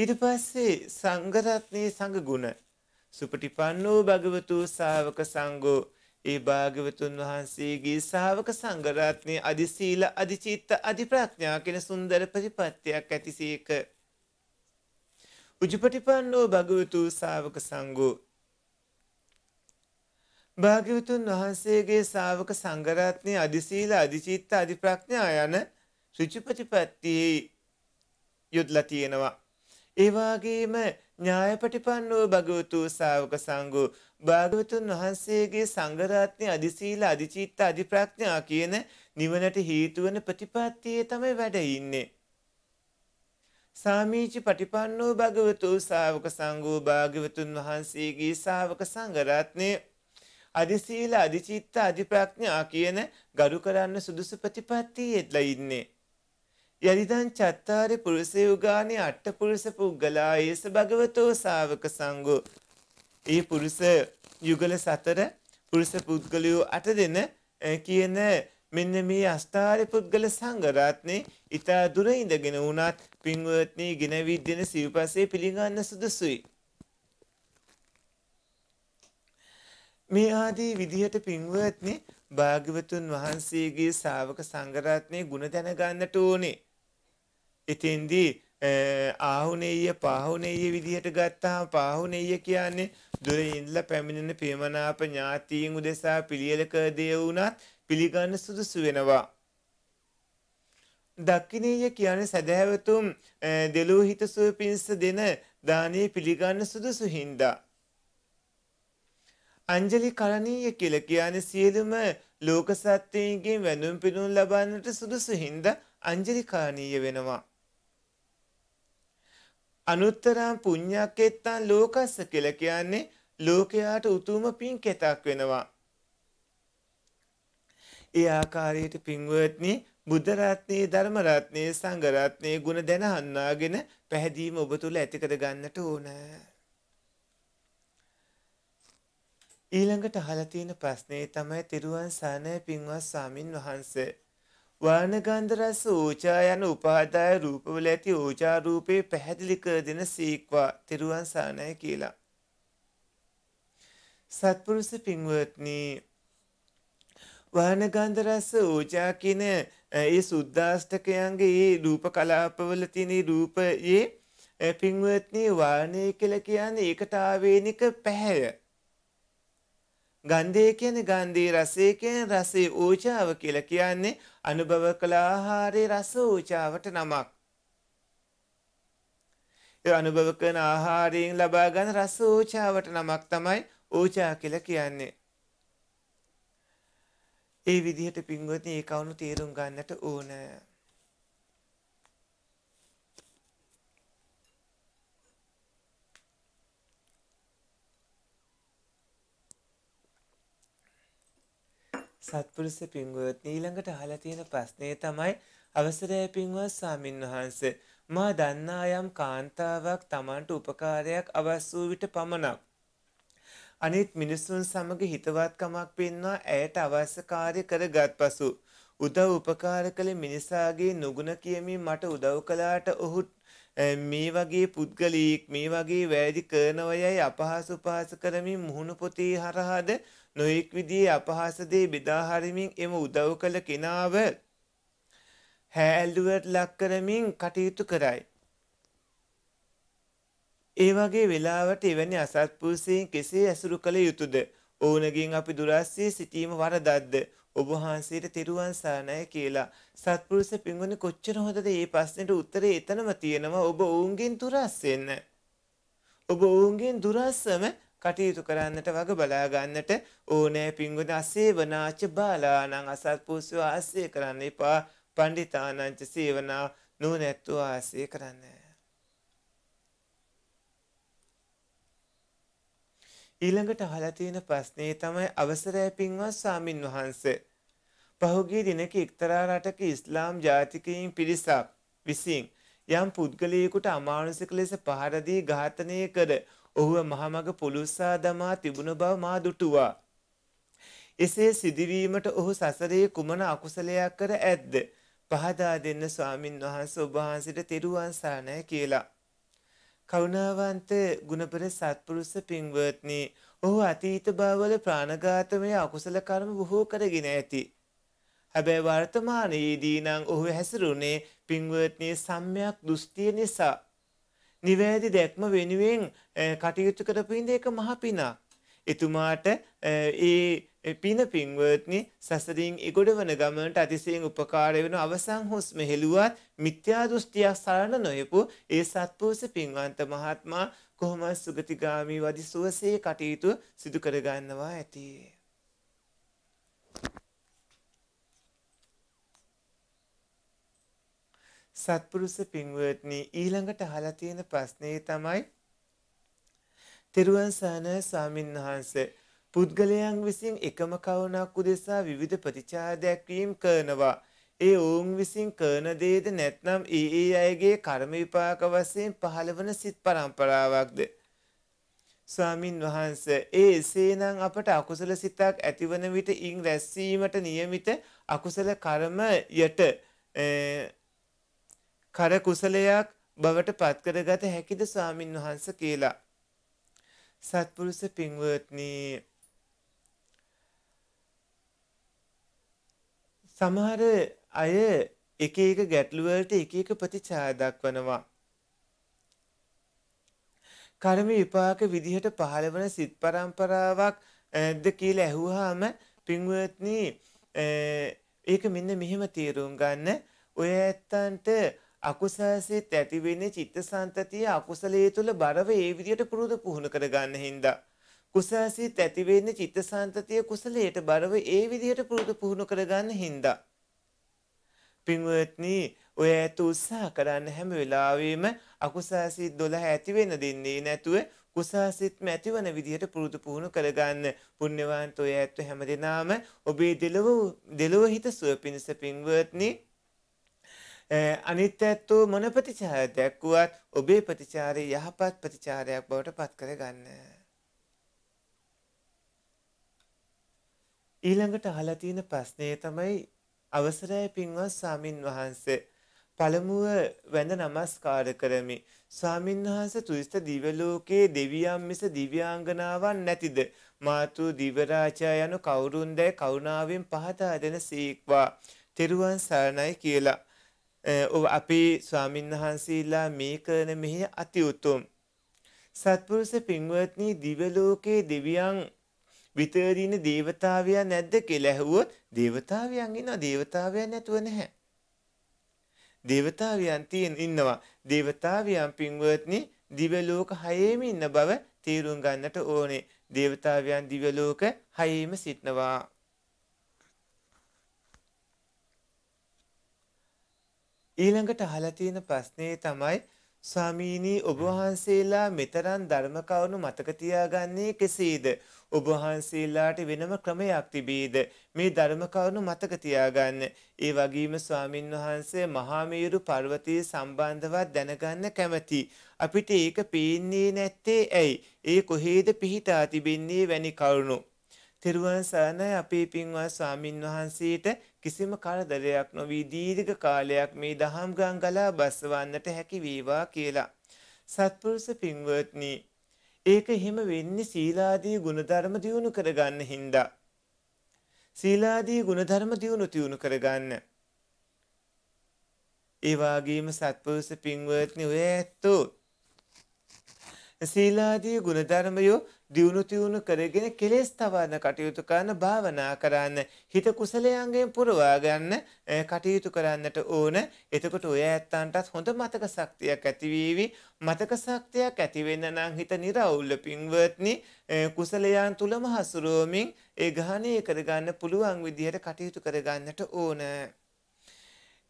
ඊට පස්සේ සංඝ රත්නේ සංඝ ගුණ සුපටිපන්නෝ භගවතු සාවක සංඝෝ ඒ භාගවතුන් වහන්සේගේ ශාවක සංඝරත්නය අධිසීල අධිචිත්ත අධිප්‍රඥා කෙන සුන්දර ප්‍රතිපත්තියක් ඇතිසේක. උජුපටිපන්නෝ භගවතු ශාවක සංඝෝ භාග්‍යවතුන් වහන්සේගේ ශාවක සංඝරත්නය අධිසීල අධිචිත්ත අධිප්‍රඥා යන ඍජුපටිපත්තියේ යොදලා තියෙනවා. ඒවාගේම ඥායපටිපන්නෝ භගවතු සාවක සංඝෝ භාගවතුන් වහන්සේගේ සංඝරත්නය අධිසීල අධිචිත්ත අධිප්‍රඥා කියන නිවනට හේතු වන ප්‍රතිපත්තියේ තමයි වැඩ ඉන්නේ. සාමීචි පටිපන්නෝ භගවතු සාවක සංඝෝ භාගවතුන් වහන්සේගේ සාවක සංඝරත්නය අධිසීල අධිචිත්ත අධිප්‍රඥා කියන ගරු කරන්න සුදුසු ප්‍රතිපත්තියෙත්ලා ඉන්නේ. යදිදං චත්තාරි පුරුෂ යුගානි අට්ඨ පුරුෂ පුද්ගලා ඒස භගවතෝ ශාවක සංඝෝ. ඒ පුරුෂ යුගල සතර පුරුෂ පුද්ගලයෝ අට දෙන කියන මෙන්න මේ අස්ථාරි පුද්ගල සංඝරත්නේ ඊතා දුර ඉඳගෙන වුණත් පින්වත්නි ගිනවිද් දෙන සිව්පසේ පිළිගන්න සුදුසුයි. මේ ආදී විදිහට පින්වත්නි භාග්‍යවතුන් වහන්සේගේ ශා วก සංඝරත්නේ ගුණ දැනගන්නට ඕනේ. ඉතින්දී ආහුනෙය පාහුනෙය විදිහට ගත්තාම පාහුනෙය කියන්නේ දුර ඉඳලා පැමිණෙන ප්‍රේමනාප ඥාතීන් උදෙසා පිළියෙලක දේ වුණත් පිළිගන්න සුදුසු වෙනවා. දක්ෂිනීය කියන්නේ සදහැවතුම් දෙලෝ හිතසුව පිණිස දෙන දානය පිළිගන්න සුදුසු හින්දා. අංජලි කරණීය කියලා කියන්නේ සියලුම ලෝක සත්ත්වයන්ගෙන් වැඳුම් පිදුම් ලබන්නට සුදුසු හින්දා අංජලි කරණීය වෙනවා. අනුත්තරම් පුඤ්ඤක්කෙත්තන් ලෝකස්ස කියලා කියන්නේ ලෝකයාට උතුම් පින් කැතක් වෙනවා. ඒ ආකාරයට පින්වත්නි බුද්ධ රත්නේ ධර්ම රත්නේ සංඝ රත්නේ ගුණ දැන හඳුනාගෙන පැහැදීම ඔබ තුල ඇති කර ගන්නට ඕන. ඊළඟට අහලා තියෙන ප්‍රශ්නේ තමයි තිරුවන් සානය පින්වත් ස්වාමින් වහන්සේ වර්ණගන්ධ රස ඕජා යන උපාදාය රූපවල ඇති ඕජා රූපේ පැහැදිලි කර දෙන සීක්වා තෙරුවන් සානය කියලා. සත්පුරුෂ පින්වත්නි වර්ණගන්ධ රස ඕජා කියන ඒ සුද්දාෂ්ටකයන්ගේ ඒ රූප කලාපවල තියෙන රූපයේ පින්වත්නි වාර්ණය කියලා කියන්නේ ඒකට ආවේනික පැහැය. ගන්ධය කියන්නේ ගන්ධී රසය කියන්නේ රසේ ඌචාව කියලා කියන්නේ අනුභව කළ ආහාරයේ රස ඌචාවට නමක්. ඒ අනුභව කරන ආහාරයෙන් ලබා ගන්න රස ඌචාවට නමක් තමයි ඌචා කියලා කියන්නේ. ඒ විදිහට පින්වත්නි ඒ කවුණු තේරුම් ගන්නට ඕනෑ. සත්පුරුස පින්වුවත් ඊළඟට අහලා තියෙන ප්‍රශ්නේ තමයි අවසරය පින්වත් සාමින්වහන්ස මා දන්නා යම් කාන්තාවක් Tamanට උපකාරයක් අවශ්‍ය වූ විට පමණක් අනිත් මිනිසුන් සමග හිතවත්කමක් පෙන්වා ඇයට අවශ්‍ය කාර්ය කරගත් පසු උදව් උපකාර කළ මිනිසාගේ නුගුණ කියමින් මට උදව් කළාට ඔහු මේ වගේ පුද්ගලීක් මේ වගේ වැරදි කරනවයයි අපහාස උපහාස කරමින් මුහුණු පොතේ හරහාද නොයෙක් විදිහේ අපහාස දේ බෙදා හරිමින් එම උදව් කළ කෙනාව හැල්ලුවට ලක් කරමින් කටයුතු කරයි. ඒ වගේ වෙලාවට එවැනි අසත්පුරුෂයන් කෙසේ ඇසුරු කළ යුතුද? ඕනගෙන් අපි දුරස්සී සිටීම වරදක්ද? ඔබ වහන්සේට තෙරුවන් සරණයි කියලා සත්පුරුෂ පින්වුනි කොච්චර හොඳද මේ ප්‍රශ්නෙට උත්තරේ එතනම තියෙනවා ඔබ ඔවුන්ගෙන් දුරස් වෙන්න. ඔබ ඔවුන්ගෙන් දුරස්සම කටයුතු කරන්නට වග බලාගන්නට ඕනෑ පින්ගුද අසේවනාච බාලානං අසත්පුරුෂෝ ආශ්‍රය කරන්න එපා පණ්ඩිතානංච සේවනා නුවණැත්තෝ ආශ්‍රය කරන්න. ඊළඟට අහලා තියෙන ප්‍රශ්නේ තමයි අවසරය පින්වත් ස්වාමින් වහන්සේ. පහුගිය දිනක එක්තරා රටක ඉස්ලාම් ජාතිකයින් පිරිසක් විසින් යම් පුද්ගලයෙකුට අමානුෂික ලෙස පහර දී ඝාතනය කර ඔහුව මහමග පුලුස්සා දමා තිබුණ බව මා දුටුවා. එසේ සිදුවීමට ඔහු සසරේ කුමන අකුසලයක් කර ඇද්ද? පහදා දෙන්න ස්වාමින් වහන්සේ ඔබ වහන්සේට තෙරුවන් සරණයි කියලා. කරුණාවන්ත ගුණපර සත්පුරුෂ පින්වත්නි, ඔහු අතීත භවවල ප්‍රාණඝාතමය අකුසල කර්ම බොහෝ කරගෙන ඇති. හැබැයි වර්තමානයේදී නම් ඔහු හැසිරුනේ පින්වත්නි සම්‍යක් දෘෂ්ටිය නිසා. නිවැරදි දැක්ම වෙනුවෙන් කටයුතු කරපු ඉඳ ඒක මහ පිනක්. එතුමාට ඒ පින පින්වත්නි සසරින් ඉගොඩවන ගමනට අතිශයින් උපකාර වෙන අවසන් හුස්ම හෙළුවත් මිත්‍යා දෘෂ්ටියක් සරණ නොයපු ඒ සත්පුරුෂ පින්වන්ත මහත්මා කොහොම සුගතිගාමී වදි සුවසේ කටයුතු සිදු කර ගන්නවා ඇති. සත්පුරුෂ පින්වත්නි ඊළඟට අහලා තියෙන ප්‍රශ්නේ තමයි තෙරුවන් සරණ ස්වාමීන් වහන්සේ පුද්ගලයන් විසින් එකම කවුණක් උදෙසා විවිධ ප්‍රතිචාර දක්වීම් කරනවා ඒ ඔවුන් විසින් කරන දේද නැත්නම් ඒ ඒ අයගේ කර්ම විපාක වශයෙන් පහළවන සිත් පරම්පරාවක්ද ස්වාමින් වහන්ස ඒ එසේනම් අපට අකුසල සිතක් ඇතිවන විට ඉන් රැස්වීමට નિયમિત අකුසල කර්ම යට කර කුසලයක් බවට පත්කරගත හැකිද ස්වාමින් වහන්ස කියලා. සත්පුරුෂ පින්වත්නි සමහර අය එක එක ගැටලු වලට එක එක ප්‍රතිචාර දක්වනවා. කර්ම විපාක විදිහට පහළවන සිත් පරම්පරාවක් ද කියලා ඇහුවාම පින්වත්නි ඒක මෙන්න මෙහෙම තීරුම් ගන්න ඔය ඇත්තන්ට අකුසල් සිත් ඇති වෙන්නේ චිත්තසංතතිය අකුසලයේ තුල බරව ඒ විදියට පුරුදු පුහුණු කරගන්න හින්දා. කුසල් සිත් ඇති වෙන්නේ චිත්තසංතතිය කුසලයට බරව ඒ විදියට පුරුදු පුහුණු කරගන්න හින්දා. පින්වත්නි, ඔය ඇත උත්සාහ කරන්න හැම වෙලාවෙම අකුසල් සිත් 12 ඇති වෙන දෙන්නේ නැතුව කුසාසිත්ම ඇතිවන විදිහට පුරුදු පුහුණු කරගන්න පුණ්‍යවන්ත ඔය ඇත්ව හැමදෙනාම ඔබේ දෙලොව දෙලොව හිත සුව පිණිස පින්වත්නි අනිත්‍යත්ව මොන ප්‍රතිචාර දැක්ුවත් ඔබේ ප්‍රතිචාරය යහපත් ප්‍රතිචාරයක් බවට පත් කරගන්න. ඊළඟට අහලා තියෙන ප්‍රශ්නේ තමයි අවසරයි පින්වත් ස්වාමින් වහන්සේ පළමුව වැඳ නමස්කාර කරමි. ස්වාමින් වහන්සේ තුයිස්ත දිව්‍ය ලෝකයේ දෙවියන් මිස දිව්‍යාංගනාවන් නැතිද? මාතු දිවරාජා යන කවුරුන් දැයි කරුණාවෙන් පහදා දෙන සීක්වා. තෙරුවන් සරණයි කියලා. අපි ස්වාමින්වහන්සේලා මේ කරන මෙහි අති උතුම්. සත්පුරුෂ පින්වත්නි දිවලෝකයේ දෙවියන් විතරින දේවතාවයා නැද්ද කියලා ඇහුවොත් දේවතාවයන් ඉන්නවා දේවතාවයන් නැතුව නැහැ. දේවතාවයන් තියෙන ඉන්නවා. දේවතාවයන් පින්වත්නි දිවලෝක හයේම ඉන්න බව තේරුම් ගන්නට ඕනේ. දේවතාවයන් දිවලෝක හයේම සිටනවා. ඊළඟට අහලා තියෙන ප්‍රශ්නේ තමයි ස්වාමීනි ඔබ වහන්සේලා මෙතරම් ධර්ම කරුණු මතක තියාගන්නේ කෙසේද? ඔබ වහන්සේලාට වෙනම ක්‍රමයක් තිබේද? මේ ධර්ම කරුණු මතක තියාගන්න. ඒ වගේම ස්වාමින් වහන්සේ මහා මේරු පර්වතයේ සම්බන්ධවත් දැනගන්න කැමැති. අපිට ඒක පේන්නේ නැත්තේ ඇයි? ඒ කොහේද පිහිටා තිබෙන්නේ වැනි කරුණු. තෙරුවන් සරණයි අපේ පින්වත් ස්වාමින් වහන්සේට කිසිම කරදරයක් නොවී දීර්ඝ කාලයක් මේ දහම් ගම් ගලා බස්සවන්නට හැකි වේවා කියලා. සත්පුරුෂ පින්වත්නි ඒක හිම වෙන්නේ සීලාදී ගුණධර්ම දියුණු කරගන්න හින්දා. සීලාදී ගුණධර්ම දියුණු තියුණු කරගන්න. ඒ වගේම සත්පුරුෂ පින්වත්නි ඔය ඇත්තෝ සීලාදී ගුණධර්මයෝ දියුණු තියුණු කරගෙන කෙලෙස් තවන කටයුතු කරන භාවනා කරන්න හිත කුසලයන්ගෙන් පුරවා ගන්න කටයුතු කරන්නට ඕන එතකොට ඔය ඇත්තන්ටත් හොඳ මතක ශක්තියක් ඇතිවීවි මතක ශක්තියක් ඇති වෙන්න නම් හිත निराවුල්ල පින්වත්නි කුසලයන් තුලම හසුරුවමින් ඒ ගහණය කරගන්න පුළුවන් විදිහට කටයුතු කරගන්නට ඕන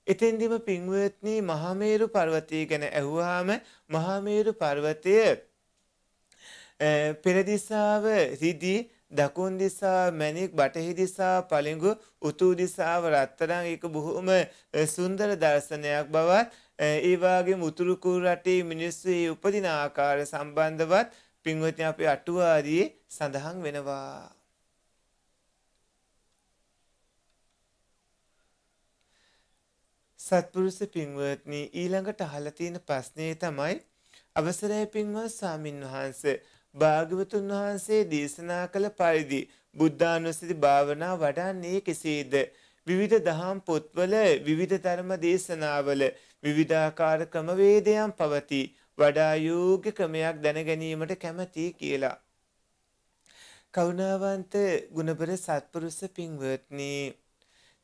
එතෙන්දිම පින්වත්නි මහමේරු පර්වතය ගැන ඇහුවාම මහමේරු පර්වතය පෙරදිසාව රිදී දකුන් දිසා මැණික් බටහි දිසා පළඟු උතු දිසාව රත්තරන් ඒක බොහොම සුන්දර දර්ශනයක් බවත් ඒ වගේම උතුරු කුරු රටේ මිනිස්සු ඒ උපදින ආකාර සම්බන්ධවත් පින්වත්නි අපේ අටුවාරියේ සඳහන් වෙනවා සත්පුරුෂ පින්වත්නි ඊළඟට අහලා තියෙන ප්‍රශ්නේ තමයි අවසරයි පින්වත් සාමින්වහන්සේ භාග්‍යවතුන් වහන්සේ දේශනා කළ පරිදි බුද්ධානුස්සති භාවනා වඩන්නේ කෙසේද? විවිධ දහම් පොත්වල විවිධ ධර්ම දේශනාවල විවිධාකාර ක්‍රමවේදයන් පවතී. වඩා යෝග්‍ය ක්‍රමයක් දැන ගැනීමට කැමැති කියලා. කරුණාවන්ත ගුණබර සත්පුරුෂ පින්වත්නි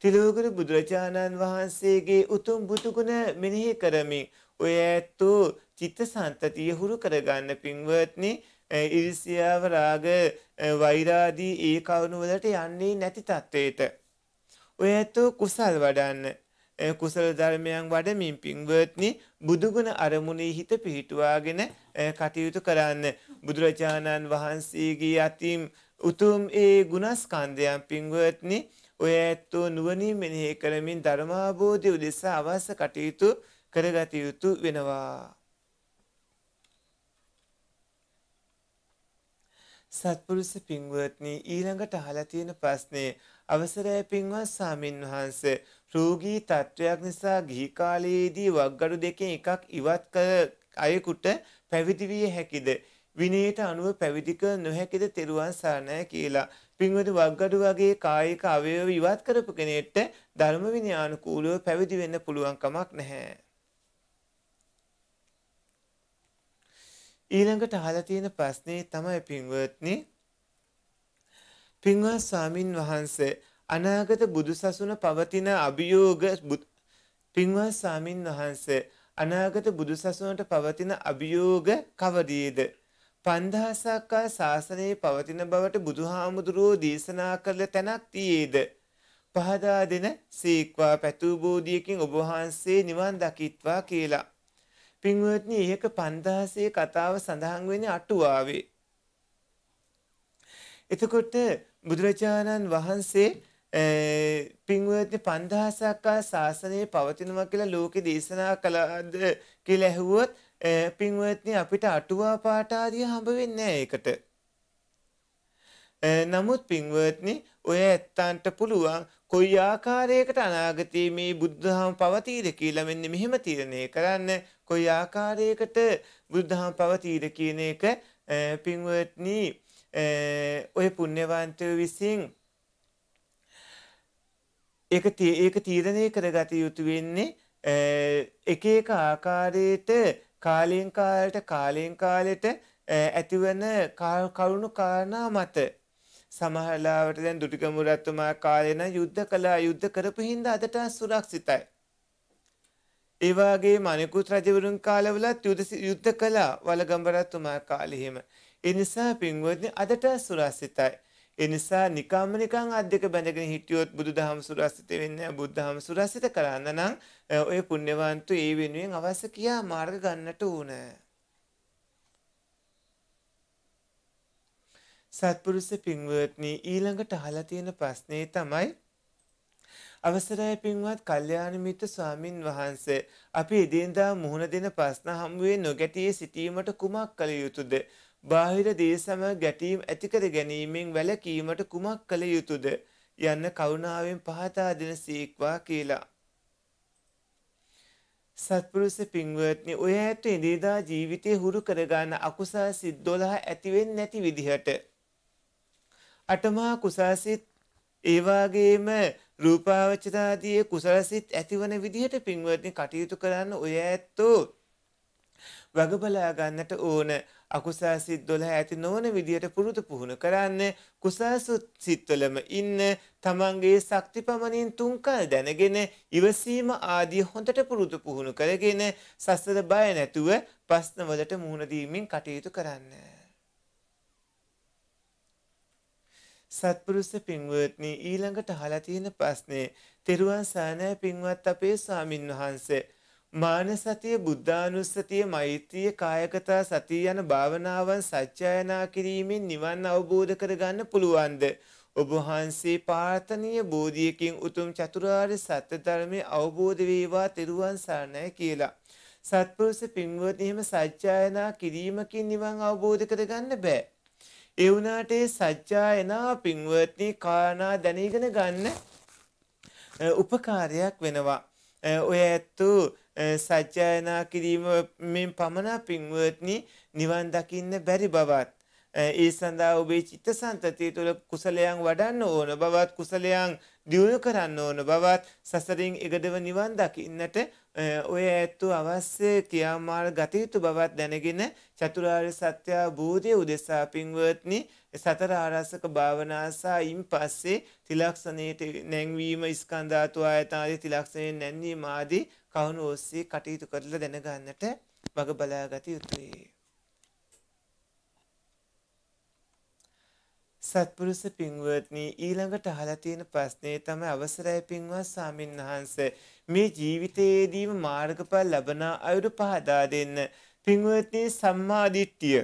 තිලෝගුරු බුදුරජාණන් වහන්සේගේ උතුම් බුදුගුණ මෙනෙහි කරමින් ඔය ඇත්තෝ චිත්ත සන්තතිය හුරු කරගන්න පින්වත්නි ඉරිසියාව රාග වෛරාදී ඒ කරුණු වලට යන්නේ නැති තත්වයට. ඔය ඇතෝ කුසල් වඩන්න. කුසල ධර්මයන් වඩමින් පින්වත්නි බුදුගුණ අරමුණේ හිත පිහිටුවාගෙන කටයුතු කරන්න. බුදුරජාණන් වහන්සේගේ අතින් උතුම් ඒ ගුණස්කන්ධයන් පින්වත්නි ඔය ඇත්තෝ නුවණින් මෙනෙහි කරමින් ධර්මාබෝධය උදෙසා අවශ්‍ය කටයුතු කරගත යුතු වෙනවා. සත්පුරුෂ පින්වත්නි ඊළඟට අහලා තියෙන ප්‍රශ්නේ අවසරය පින්වත් සාමින් වහන්ස රෝගී තත්වයක් නිසා ගිහි කාලයේදී වක්ගඩු දෙකෙන් එකක් ඉවත් කර අයෙකුට පැවිදි විය හැකිද විනයට අනුව පැවිදි කළ නොහැකිද තෙරුවන් සරණයි කියලා පින්වද වක්ගඩු වගේ කායික අවයව ඉවත් කරපු කෙනෙක්ට ධර්ම විනයානුකූලව පැවිදි වෙන්න පුළුවන් කමක් නැහැ ඊළඟට අහලා තියෙන ප්‍රශ්නේ තමයි පින්වත්නි පින්වත් ස්වාමින් වහන්සේ අනාගත බුදුසසුන පවතින අභියෝග පින්වත් ස්වාමින් වහන්සේ අනාගත බුදුසසුනට පවතින අභියෝග කවදීද පන්දහසක්කා ශාසනයේ පවතින බවට බුදුහාමුදුරුවෝ දේශනා කළ තැනක් තියේද පහදා දෙන සීක්වා පැතූ බෝධියකින් ඔබ වහන්සේ නිවන් දකිත්වා කියලා පින්වත්නි ඒක 5000 කතාව සඳහන් වෙන්නේ අටුවාවේ. එතකොට බුදුරජාණන් වහන්සේ පින්වත්නි 5000ක් ශාසනයේ පවතිනවා කියලා ලෝකේ දේශනා කළාද කියලා ඇහුවොත් පින්වත්නි අපිට අටුවා පාට ආදිය හම්බ වෙන්නේ ඒකට. නමුත් පින්වත්නි ඔය ඇත්තන්ට පුළුවන් කොයි ආකාරයකට අනාගතයේ මේ බුද්ධහම පවතීද කියලා මෙන්න මෙහෙම තීරණය කරන්න කොයි ආකාරයකට බුද්ධහම පවතීද කියන එක පින්වත්නි ඔය පුණ්‍යවන්තය විසින් ඒක ඒක තීරණය කරගත යුතු වෙන්නේ එක එක ආකාරයට කාලයෙන් කාලයට කාලයෙන් කාලයට ඇතිවන කරුණු කාරණා මත සමහරලාවට දැන් දුටිගම රැතුමා කාලේ නම් යුද්ධ කළා යුද්ධ කරපු හින්දා අදට සුරක්ෂිතයි. ඒ වගේ මණිකුත් රජවරුන් කාලවලත් යුද්ධ කළා වලගම්බ රැතුමා කාලේ හිම. ඒ නිසා පින්වත්නි අදට සුරක්ෂිතයි. ඒ නිසා නිකම්ම නිකන් අත් දෙක බැඳගෙන හිටියොත් බුදුදහම සුරක්ෂිත වෙන්නේ නැහැ. බුද්ධහම සුරක්ෂිත කරන්න නම් ඔය පුණ්‍යවන්තු ඒ වෙනුවෙන් අවශ්‍ය කියා මාර්ග ගන්නට ඕනේ. සත්පුරුෂ පින්වත්නි ඊළඟට අහලා තියෙන ප්‍රශ්නේ තමයි අවසරයි පින්වත් කල්යාණ මිත්‍ර ස්වාමින් වහන්සේ අපි එදිනදා මුහුණ දෙන ප්‍රශ්න හමුවේ නොගැටී සිටීමට කුමක් කළ යුතුද? බාහිර දේ සම ගැටීම් ඇති කර ගැනීමෙන් වැළකීමට කුමක් කළ යුතුද? යන්න කරුණාවෙන් පහදා දෙන සීක්වා කියලා. සත්පුරුෂ පින්වත්නි ඔය ඇට ඉඳීදා ජීවිතය හුරු කරගන්න අකුසල් සිත් 12 ඇති වෙන්නේ නැති විදිහට අටමහා කුසාසිත ඒ වගේම රූපාවචරාදී කුසලසිත ඇතිවන විදිහට පින්වත්නි කටයුතු කරන්න ඔය ඇත්තෝ වග බලා ගන්නට ඕන අකුසල් සිත් 12 ඇති නොවන විදියට පුරුදු පුහුණු කරන්න කුසල් සිත්වලම ඉන්න තමන්ගේ ශක්ති පමණින් තුන්කල් දැනගෙන ඉවසීම ආදී හොඳට පුරුදු පුහුණු කරගෙන සසර බය නැතුව ප්‍රශ්න වලට මුහුණ දීමින් කටයුතු කරන්න. සත්පුරුෂ පින්වත්නි ඊළඟට අහලා තියෙන ප්‍රශ්නේ තෙරුවන් සානෑ පින්වත් අපේ ස්වාමින් වහන්සේ මානසතිය බුද්ධානුස්සතිය මෛත්‍රිය කායගත සතිය යන භාවනාවන් සත්‍යයනා කිරීමෙන් නිවන් අවබෝධ කරගන්න පුළුවන්ද ඔබ වහන්සේ පාර්ථනීය බෝධියකින් උතුම් චතුරාර්ය සත්‍ය ධර්මයේ අවබෝධ වේවා තෙරුවන් සරණයි කියලා සත්පුරුෂ පින්වත්නි එහෙම සත්‍යයනා කිරීමකින් නිවන් අවබෝධ කරගන්න බෑ ඒ වුණාට ඒ සජ්ජායනා පින්වත්නි කාරණා දැනගෙන ගන්න උපකාරයක් වෙනවා. ඔය ඇත්තු සජ්ජායනා කිරීමෙන් පමණ පින්වත්නි නිවන් දකින්න බැරි බවත් ඒ සඳහා ඔබේ චිත්ත සන්තතිය තුළ කුසලයන් වඩන්න ඕන බවත් කුසලයන් දියුණු කරන්න ඕන බවත් සසරින් එගඩව නිවන් දකින්නට ඔය ඇත්තු අවශ්‍ය කියාමාල් ගතයුතු බවත් දැනගෙන චතුරාර්ය සත්‍යයා බෝධය උදෙසා පින්වත්නි සතර ආරසක භාවනාසා ඉන් පස්සේ තිලක්ෂණයට නැංවීම ස්කන්ධාතු ආයතනාදී තිලක්ෂණයෙන් නැන්වීම ආදී කවුණු ඔස්සේ කටයුතු කරලා දැනගන්නට මඟ බලාගත යුතුයි. සත්පුරුෂ පින්වත්නි ඊළඟට අහලා තියෙන ප්‍රශ්නේ තමයි අවසරයි පින්වත් සාමින් වහන්සේ මේ ජීවිතයේදීම මාර්ගඵල ලබන අයුරු පහදා දෙන්න පින්වත්නි සම්මාදිට්ඨිය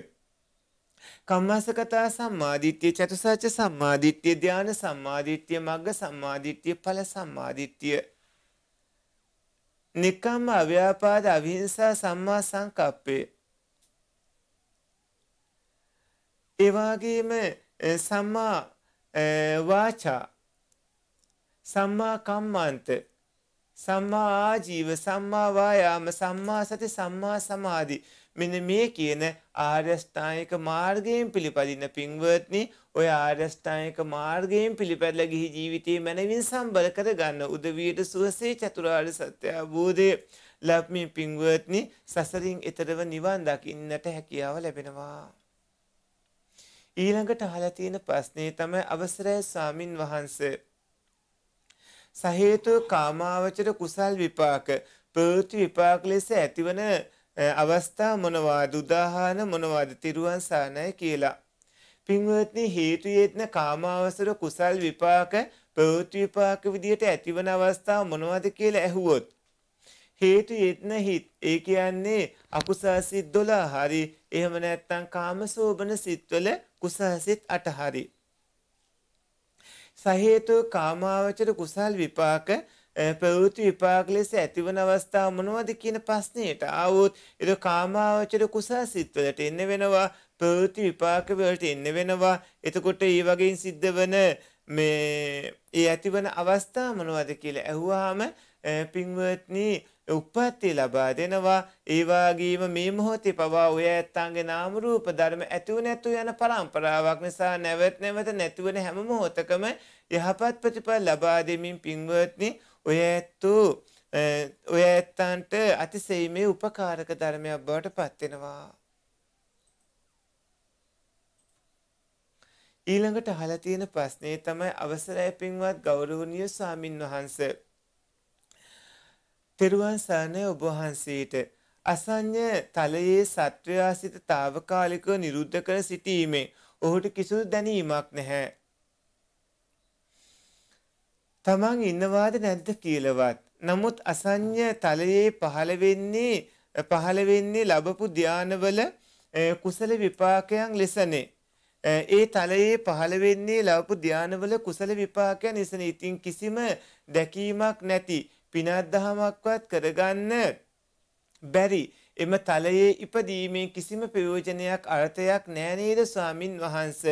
කම්මසකතා සම්මාදිට්ඨිය චතුසත්‍ය සම්මාදිට්ඨිය ධාන සම්මාදිට්ඨිය මග්ග සම්මාදිට්ඨිය ඵල සම්මාදිට්ඨිය නිකම්ම අව්‍යාපාද අවිහිංසා සම්මා සංකප්පේ එවාගේම සම්මා වාචා සම්මා කම්මන්ත සම්මා ආජීව සම්මා වායාම සම්මා සති සම්මා සමාධි මෙන්න මේ කියන ආර්යෂ්ටායික මාර්ගයෙන් පිළිපදින පින්වත්නි ඔය ආර්යෂ්ටායික මාර්ගයෙන් පිළිපැදලා ගිහි ජීවිතේ මනවින් සම්බර කරගන්න උදවියට සුවසේ චතුරාර්ය සත්‍ය අවබෝධය ලැබමින් පින්වත්නි සසරින් එතරව නිවන් දකින්නට හැකියාව ලැබෙනවා ඊළඟට අහලා තියෙන ප්‍රශ්නේ තමයි අවසරය සාමින් වහන්සේ. සහේතු කාමාවචර කුසල් විපාක ප්‍රවෘත්ති විපාක ලෙස ඇතිවන අවස්ථා මොනවාද උදාහරණ මොනවාද තිරුවන් සානය කියලා. පින්වත්නි හේතුයේත්න කාමාවසර කුසල් විපාක ප්‍රවෘත්ති විපාක විදියට ඇතිවන අවස්ථා මොනවද කියලා ඇහුවොත් හේතු යෙත්න හිත් ඒ කියන්නේ අකුසල් සිත් 12 හරි එහෙම නැත්නම් කාමසෝබන සිත්වල කුසල් සිත් 8 හරි සහේතු කාමාවචර කුසල් විපාක ප්‍රවෘත්ති විපාක ලෙස ඇතිවන අවස්ථා මොනවද කියන ප්‍රශ්නයට ආවොත් ඒක කාමාවචර කුසල සිත්වලට එන්න වෙනවා ප්‍රවෘත්ති විපාක වලට එන්න වෙනවා එතකොට ඒ වගේන් සිද්ධ වෙන මේ ඒ ඇතිවන අවස්ථා මොනවද කියලා ඇහුවාම පින්වත්නි උප්පත්ති ලබා දෙනවා ඒවාගේම මේ මොහොතේ පවා ඔය ඇත්තන්ගේ නාමරූප ධර්ම ඇතුව නැතු යන පරම්පරාවක් නිසා නැවත් නැවත නැතිවන හැම මොහොතකම යහපත් ප්‍රතිඵල ලබා දෙමින් පින්වත්නි ඔය ඇත්තු ඔය ඇත්තන්ට අතිසෙීමේ උපකාරක ධර්මයක් බවට පත්වෙනවා. ඊළඟට අහලා තියෙන ප්‍රශ්නේ තමයි අවසරයි පින්වත් ගෞරවනීය ස්වාමින් වහන්සේ තෙරුවන් සරණේ ඔබ වහන්සේට අසඤ්ඤ තලයේ සත්වයා සිට తాවකාලිකව නිරුද්ධ කර සිටීමේ ඔහුට කිසිදු දැනීමක් නැහැ. තමන් ඉන්නවාද නැද්ද කියලාවත්. නමුත් අසඤ්ඤ තලයේ පහළ වෙන්නේ පහළ වෙන්නේ ලැබපු ධානවල කුසල විපාකයන් ලෙසනේ. ඒ තලයේ පහළ වෙන්නේ ලැබපු ධානවල කුසල විපාකයන් ලෙසනේ. ඉතින් කිසිම දැකීමක් නැති පිනත් දහමක්වත් කරගන්න බැරි එම තලයේ ඉපදීමේ කිසිම ප්‍රයෝජනයක් අර්ථයක් නෑනේද ස්වාමින් වහන්ස.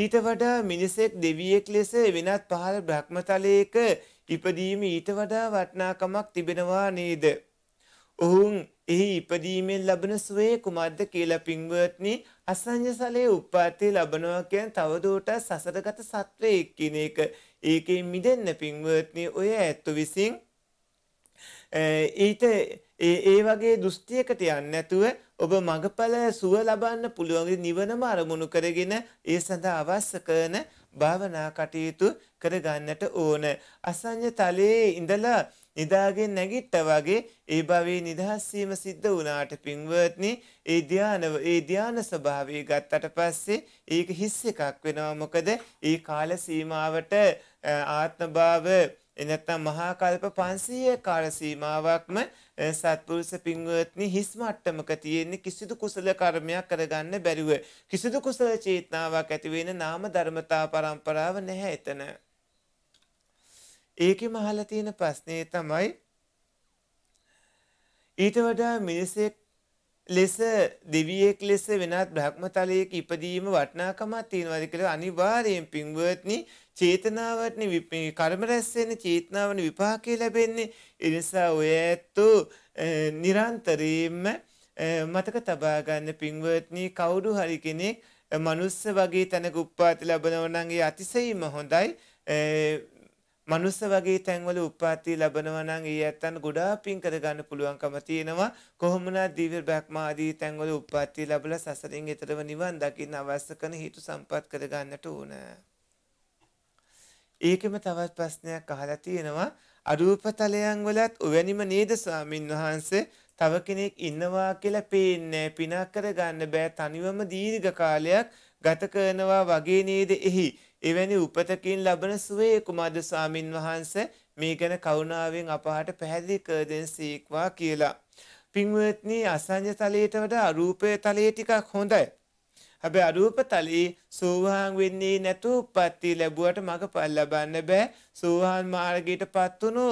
ඊට වඩා මිනිසෙක් දෙවියෙක් ලෙස වෙනත් පහළ බ්‍රහ්මතලයක ඉපදීම ඊට වඩා වටනාකමක් තිබෙනවා නේද. ඔහුන් එහි ඉපදීමෙන් ලබන සුවේ කුමක්ද කියලා පින්වත්නි අසංජසලයේ උප්පාතය ලබනවා කියන තවදුරටත් සසරගත සත්වයෙක් කියන එක. ඒකෙන් මිදෙන්න පින්වත්නි ඔය ඇත්තු විසින් ඊට ඒ වගේ දෘෂ්ටියකට යන්නේ නැතුව ඔබ මගඵල සුව ලබන්න පුළුවන් නිවනම අරමුණු කරගෙන ඒ සඳහා අවශ්‍ය කරන භාවනා කටයුතු කරගන්නට ඕන. අසඤ්ඤ තලයේ ඉඳලා නිදාගෙන නැගිට්ටා වගේ ඒ භවයේ නිදහස් වීම සිද්ධ වුණාට පින්වත්නි ඒ ධාන ඒ ධාන ස්වභාවය ගත්තට පස්සේ ඒක හිස් එකක් වෙනවා මොකද ඒ කාල සීමාවට ආත්ම භාව එනැත්තම් මහා කල්ප 500 කාල සීමාවක්ම සත්පුරුෂ පින්වත්නි හිස් මට්ටමක තියෙන්නේ කිසිදු කුසල කර්මයක් කරගන්න බැරිව කිසිදු කුසල චේතනාවක් ඇති වෙන නාම ධර්මතා පරම්පරාව නැහැ එතන. ඒකෙම අහලා තියෙන ප්‍රශ්නේ තමයි ඊට වඩා මිනිසෙක් ලෙස දෙවියෙක් ලෙස වෙනත් බ්‍රහ්මතලයක ඉපදීම වටිනාකමක් තියෙනවාද කියලා අනිවාර්යෙන් පින්වත්නි චේතනාවටනේ කර්ම රැස් වෙන චේතනාවනේ විපාකේ ලැබෙන්නේ. ඒ නිසා ඔය ඇත්තෝ නිරන්තරයෙන්ම මතක තබා ගන්න පින්වත්නි කවුරු හරි කෙනෙක් මනුස්ස වගේ තැනක උප්පාති ලැබනවා නම් ඒ අතිශයින්ම හොඳයි. මනුස්ස වගේ තැන්වල උපාති ලබනවා නම් ඒ ඇත්තන් ගොඩාක් පින් කර ගන්න පුළුවන්කම තියෙනවා කොහොමනම් දිව්‍ය බ්‍රහ්ම ආදී තැන්වල උපාති ලැබලා සසරින් එතරව නිවන් දකින්න අවශ්‍ය කරන හේතු සම්පත් කර ගන්නට ඕන ඒකෙම තවත් ප්‍රශ්නයක් අහලා තියෙනවා අරූප තලයන් වලත් ඔවැනිම නේද ස්වාමින් වහන්සේ තව කෙනෙක් ඉන්නවා කියලා පේන්නේ පිනක් කරගන්න බෑ තනිවම දීර්ඝ කාලයක් ගත කරනවා වගේ නේද එහි එවැනි උපතකින් ලබන සුවේ කුමද ස්වාමින් වහන්සේ මේ ගැන කරුණාවෙන් අපහාට පැහැදිලි කර දෙන සීක්වා කියලා පින්වත්නි අසඤ්ඤ තලයට වඩා අරූපය තලයේ ටිකක් හොඳයි හැබැයි අරූප තලයේ සෝවාන් වෙන්නේ නැතුව උප්පත්ති ලැබුවට මගපල් ලබන්න බෑ. සෝවාන් මාර්ගයටපත් වුණු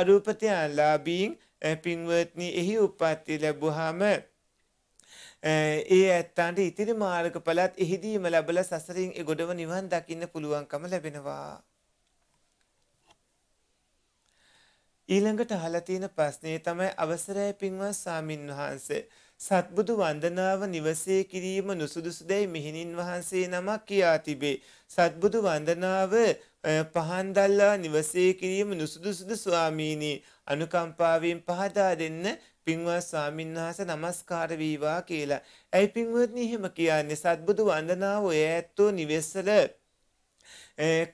අරූපතයන්ලාභීන් පින්වත්නි එහි උප්පත්ති ලැබුවාම ඒ ඇත්තන්ට ඉතිරි මාර්ගඵලත් එහිදීම ලැබලා සසරින් ඒ ගොඩව නිවන් දකින්න පුළුවන්කම ලැබෙනවා. ඊළඟට අහලා තියෙන ප්‍රශ්නේ තමයි අවසරයි පින්වත් සාමින්වහන්සේ සත්බුදු වන්දනාව නිවසේ කිරීම නුසුදුසු දැයි මෙහිණින් වහන්සේ නමක් කියා තිබේ. සත්බුදු වන්දනාව පහන් දල්ලා නිවසේ කිරීම නුසුදුසුද ස්වාමීනි අනුකම්පාවෙන් පහදා දෙන්න පින්වත් ස්වාමින්වහන්ස නමස්කාර වේවා කියලා. ඇයි පින්වත්නි එහෙම කියන්නේ සත්බුදු වන්දනාව ඔය ඇත්තෝ නිවෙස්සල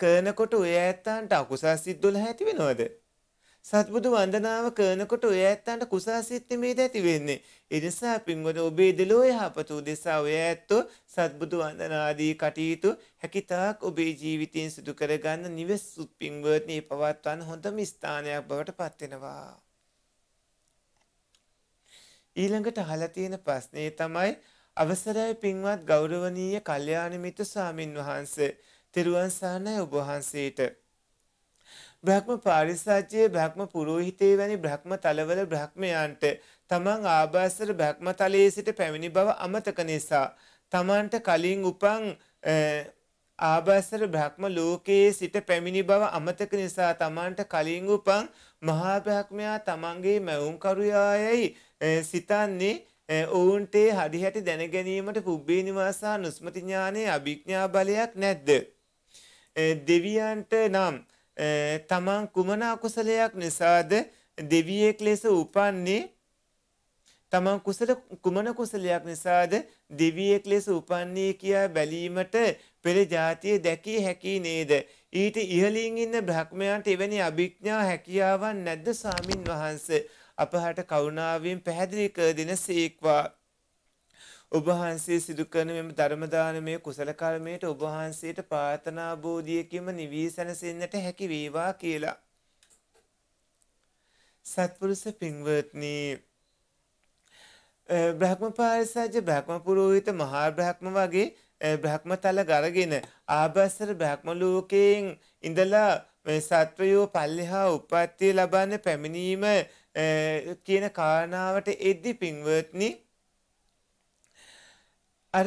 කරනකොට ඔය ඇත්තන්ට අකුසල් සිත් 12 ඇති වෙනවද? සත්බුදු වන්දනාව කරනකොට ඔය ඇත්තන්ට කුසාසිත මේ ඇති වෙන්නේ. එනිසා පින්වද ඔබේ දෙලෝ යහපත උදෙසා ඔය ඇත්තෝ සත්බුදු වන්දනාදී කටයුතු හැකිතාක් ඔබේ ජීවිතයෙන් සිදු කරගන්න නිවෙස්සුත් පින්වර්ණී පවත්වන්න හොඳම ස්ථානයක් බවට පත්වෙනවා. ඊළඟට අහලා තියෙන ප්‍රශ්නේ තමයි අවසරයි පින්වත් ගෞරවනීය කල්යාණ මිත්‍ර ස්වාමින් වහන්සේ තෙරුවන් සරණයි ඔබ වහන්සේට බ්‍රහ්ම පාරිසජ්‍යයේ බ්‍රහ්ම පුරෝහිතේ වැනි බ්‍රහ්ම තලවල බ්‍රහ්මයන්ට තමන් ආභාසර බ්‍රහ්ම තලයේ සිට පැමිණි බව අමතක නිසා තමන්ට කලින් උපන් ආභාසර බ්‍රහ්ම ලෝකයේ සිට පැමිණි බව අමතක නිසා තමන්ට කලින් උපන් මහා බ්‍රහ්මයා තමන්ගේ මැවුම්කරුයායයි සිතන්නේ ඔවුන්ට හරිහැටි දැනගැනීමට පුබ්බේ නිවාසා නුස්මති ඥානයේ අභිඥා බලයක් නැද්ද? දෙවියන්ට නම් තමන් කුමන අකුසලයක් නිසාද දෙවියෙක් ලෙස උපන්නේ තමන් කුසල කුමන කුසලයක් නිසාද දෙවියෙක් ලෙස උපන්නේ කියා බැලීමට පෙර જાතිය දැකිය හැකි නේද ඊට ඉහළින් ඉන්න බ්‍රහ්මයන්ට එවැනි අභිඥා හැකියාවන් නැද්ද ස්වාමින් වහන්සේ අපහට කරුණාවෙන් පැහැදිලි කර දෙනසේක්වා ඔබහන්සේ සිදුකරන මෙම ධර්මදානමය කුසල කර්මයට ඔබහන්සේට පාතනා බෝධියකින්ම නිවී සැනසෙන්නට හැකි වේවා කියලා. සත්පුරුෂ පින්වත්නි බ්‍රහ්ම පාරිසජ්‍ය බ්‍රහ්ම පුරෝහිත මහා බ්‍රහ්ම වගේ බ්‍රහ්මතල ගරගෙන ආභාසර බ්‍රහ්ම ලෝකයෙන් ඉඳලා මේ සත්වයෝ පල්ලෙහා උප්පත්තිය ලබන්න පැමිණීම කියන කාරණාවට එද්දි පින්වත්නි අර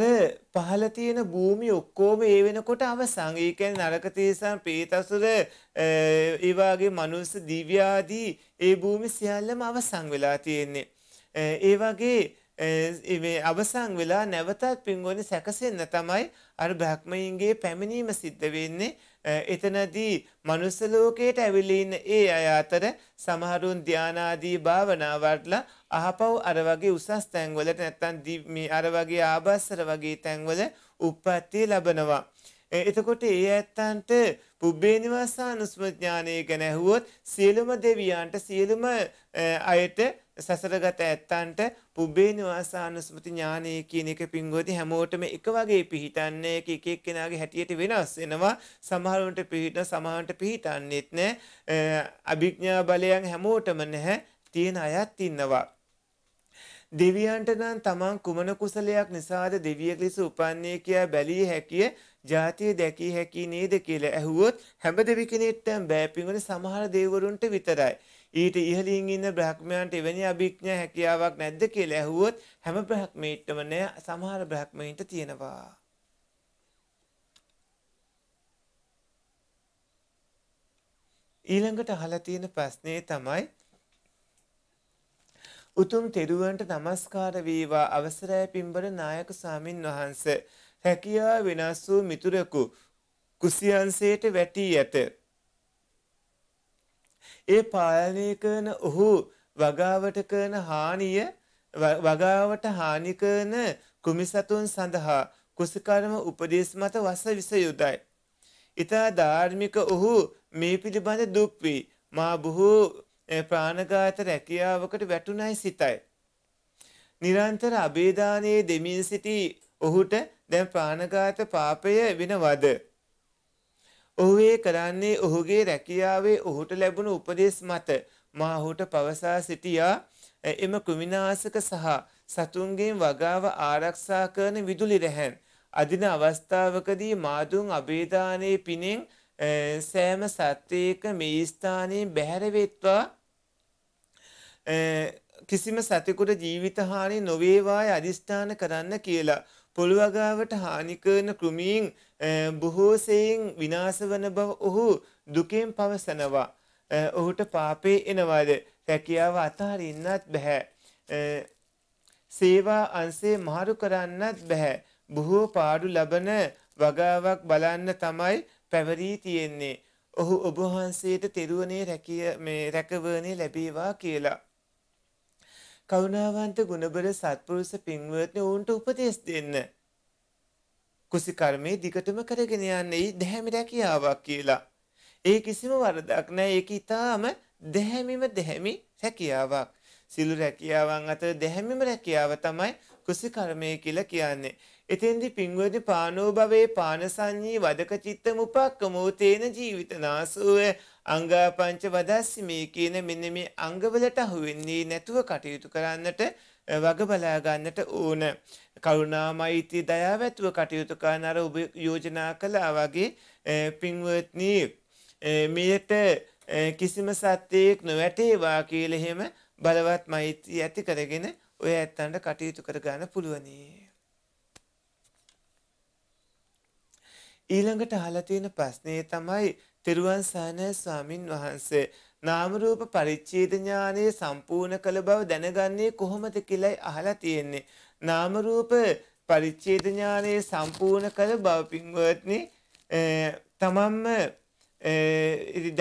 පහළ තියෙන භූමි ඔක්කොම ඒ වෙනකොට අවසන්. ඒ කියන්නේ නරක තිරිසන්, ප්‍රේතසුර, ඒ වගේ මනුස්ස දිව්‍ය ආදී ඒ භූමි සියල්ලම අවසන් වෙලා තියෙන්නේ. ඒ වගේ මේ අවසන් වෙලා නැවතත් පින්ගොනේ සැකසෙන්න තමයි අර බ්‍රහ්මයින්ගේ පැමිණීම සිද්ධ වෙන්නේ. එතනදී මනුස්ස ලෝකයට ඇවිලින් ඒ අය අතර සමහරුන් ධානාදී භාවනාවටලා අහපව් අර වගේ උසස් තැන්වලට නැත්තම් මේ අර වගේ ආභාසර වගේ තැන්වල උප්පත්තිය ලබනවා. එතකොට ඒ ඇත්තන්ට පුබ්බේ නිවාසානුස්මඥානය ගැන ඇහුවොත් සියලුම දෙවියන්ට සියලුම අයට සසරගත ඇත්තන්ට පුබ්බේ නිවාසානුස්මති ඥානය කියන එක පින්ගෝති හැමෝටම එක වගේ පිහිටන්නේ එක එකක් කෙනගේ හැටියට වෙනස් වෙනවා සමහරුන්ට පිහිටන සමහන්ට පිහිටන්නෙත් නෑ අභිඥා බලයන් හැමෝටම නැහැ තියෙන අයත් ඉන්නවා. දෙවියන්ට නම් තමන් කුමන කුසලයක් නිසාද දෙවියෙක් ලෙස උපන්නේ කියා බැලිය හැකිය ජාතිය දැකිය හැකි නේද කියලා ඇහුවොත් හැම දෙවි කෙනෙක්ටම බෑ පින්වල සමහර දෙවිවරුන්ට විතරයි. ඊට ඉහළින් ඉන්න බ්‍රහ්මයන්ට එවැනි අභිඥා හැකියාවක් නැද්ද කියලා ඇහුවොත් හැම බ්‍රහ්මීටම නෑ සමහර බ්‍රහ්මීන්ට තියෙනවා. ඊළඟට අහලා තියෙන ප්‍රශ්නේ තමයි උතුම් තෙරුවන්ට নমස්කාර වේවා අවසරයි පින්බර නායක ස්වාමින් වහන්සේ රැකියා වෙනස් වූ මිතුරෙකු කුසියන්සේට වැටි ඇත ඒ පාලනය කරන ඔහු වගාවට කරන හානිය වගාවට හානි කරන කුමිසතුන් සඳහා කුසකර්ම උපදේශ මත වස විස යුදයි. ඊතා ධාර්මික ඔහු මේ පිළිබඳ දුක් වී මා බොහෝ ප්‍රාණඝාත රැකියාවකට වැටුණයි සිතයි. නිරන්තර අබේදානයේ දෙමින් සිටි ඔහුට දැන් ප්‍රාණඝාත පාපය වෙනවද? ඔහු ඒ කරන්නේ ඔහුගේ රැකියාවේ ඔහුට ලැබුණු උපදෙස් මත මා ඔහුට පවසා සිටියා එම කෘමිනාශක සහ සතුන්ගෙන් වගාව ආරක්ෂා කරන විදුලි රැහැන් අදින අවස්ථාවකදී මාදුන් අභේදානයේ පිනෙන් සෑම සත්‍යයක මේ ස්ථානයේ බැහැරවෙත්වා කිසිම සතෙකුට ජීවිතහානි නොවේවාය අධිෂ්ඨාන කරන්න කියලා. පොළුවගාවට හානි කරන කෘමීන් බොහෝසයෙන් විනාශ වන බව ඔහු දුකෙන් පවසනවා. ඔහුට පාපේ එනවාද රැකියාව අතහරින්නත් බැහැ. සේවා අන්සේ මාරු කරන්නත් බැහැ. බොහෝ පාඩු ලබන වගාවක් බලන්න තමයි පැවරී තියෙන්නේ. ඔහු ඔබහන්සේට තෙරුවනේ රැකිය මේ රැකවනේ ලැබේවා කියලා. කරුණාවන්ත ගුණබර සත්පුරුෂ පින්වත්නි ඔවුන්ට උපදෙස් දෙන්න. කුසි කර්මයේ දිගටම කරගෙන යන්නේ දැහැමි රැකියාවක් කියලා. ඒ කිසිම වරදක් නැහැ. ඒක ඊටාම දැහැමිම දැහැමි රැකියාවක්. සිළු රැකියාවන් අතර දැහැමිම රැකියාව තමයි කුසි කර්මය කියලා කියන්නේ. එතෙන්දි පින්වත්නි පානෝ භවයේ පානසඤ්ඤී වදක චිත්ත මුපක්කමෝ තේන ජීවිතනාසෝය අංගාපංච වදස්සි මේ කියන මෙන්න මේ අංගවලට අහුවෙන්නේ නැතුව කටයුතු කරන්නට වග බලාගන්නට ඕන. කරුණාමෛති දයාව ඇතුව කටයුතු කරන අර ඔබ යෝජනා කළා වගේ පින්වත්නී මෙයට කිසිම සත්‍යයක් නොවැටේවා කියලා එහෙම බලවත් මෛත්‍රී ඇති කරගෙන ඔය ඇත්තන්ට කටයුතු කරගන්න පුළුවනී. ඊළඟට අහලා තියෙන ප්‍රශ්නේ තමයි තෙරුවන් සරණයි ස්වාමින් වහන්සේ නාම රූප පරිච්ඡේද ඥානය සම්පූර්ණ කළ බව දැනගන්නේ කොහොමද කියලායි අහලා තියෙන්නේ. නාම රූප පරිච්ඡේද ඥානය සම්පූර්ණ කළ බව පින්වත්නි තමන්ම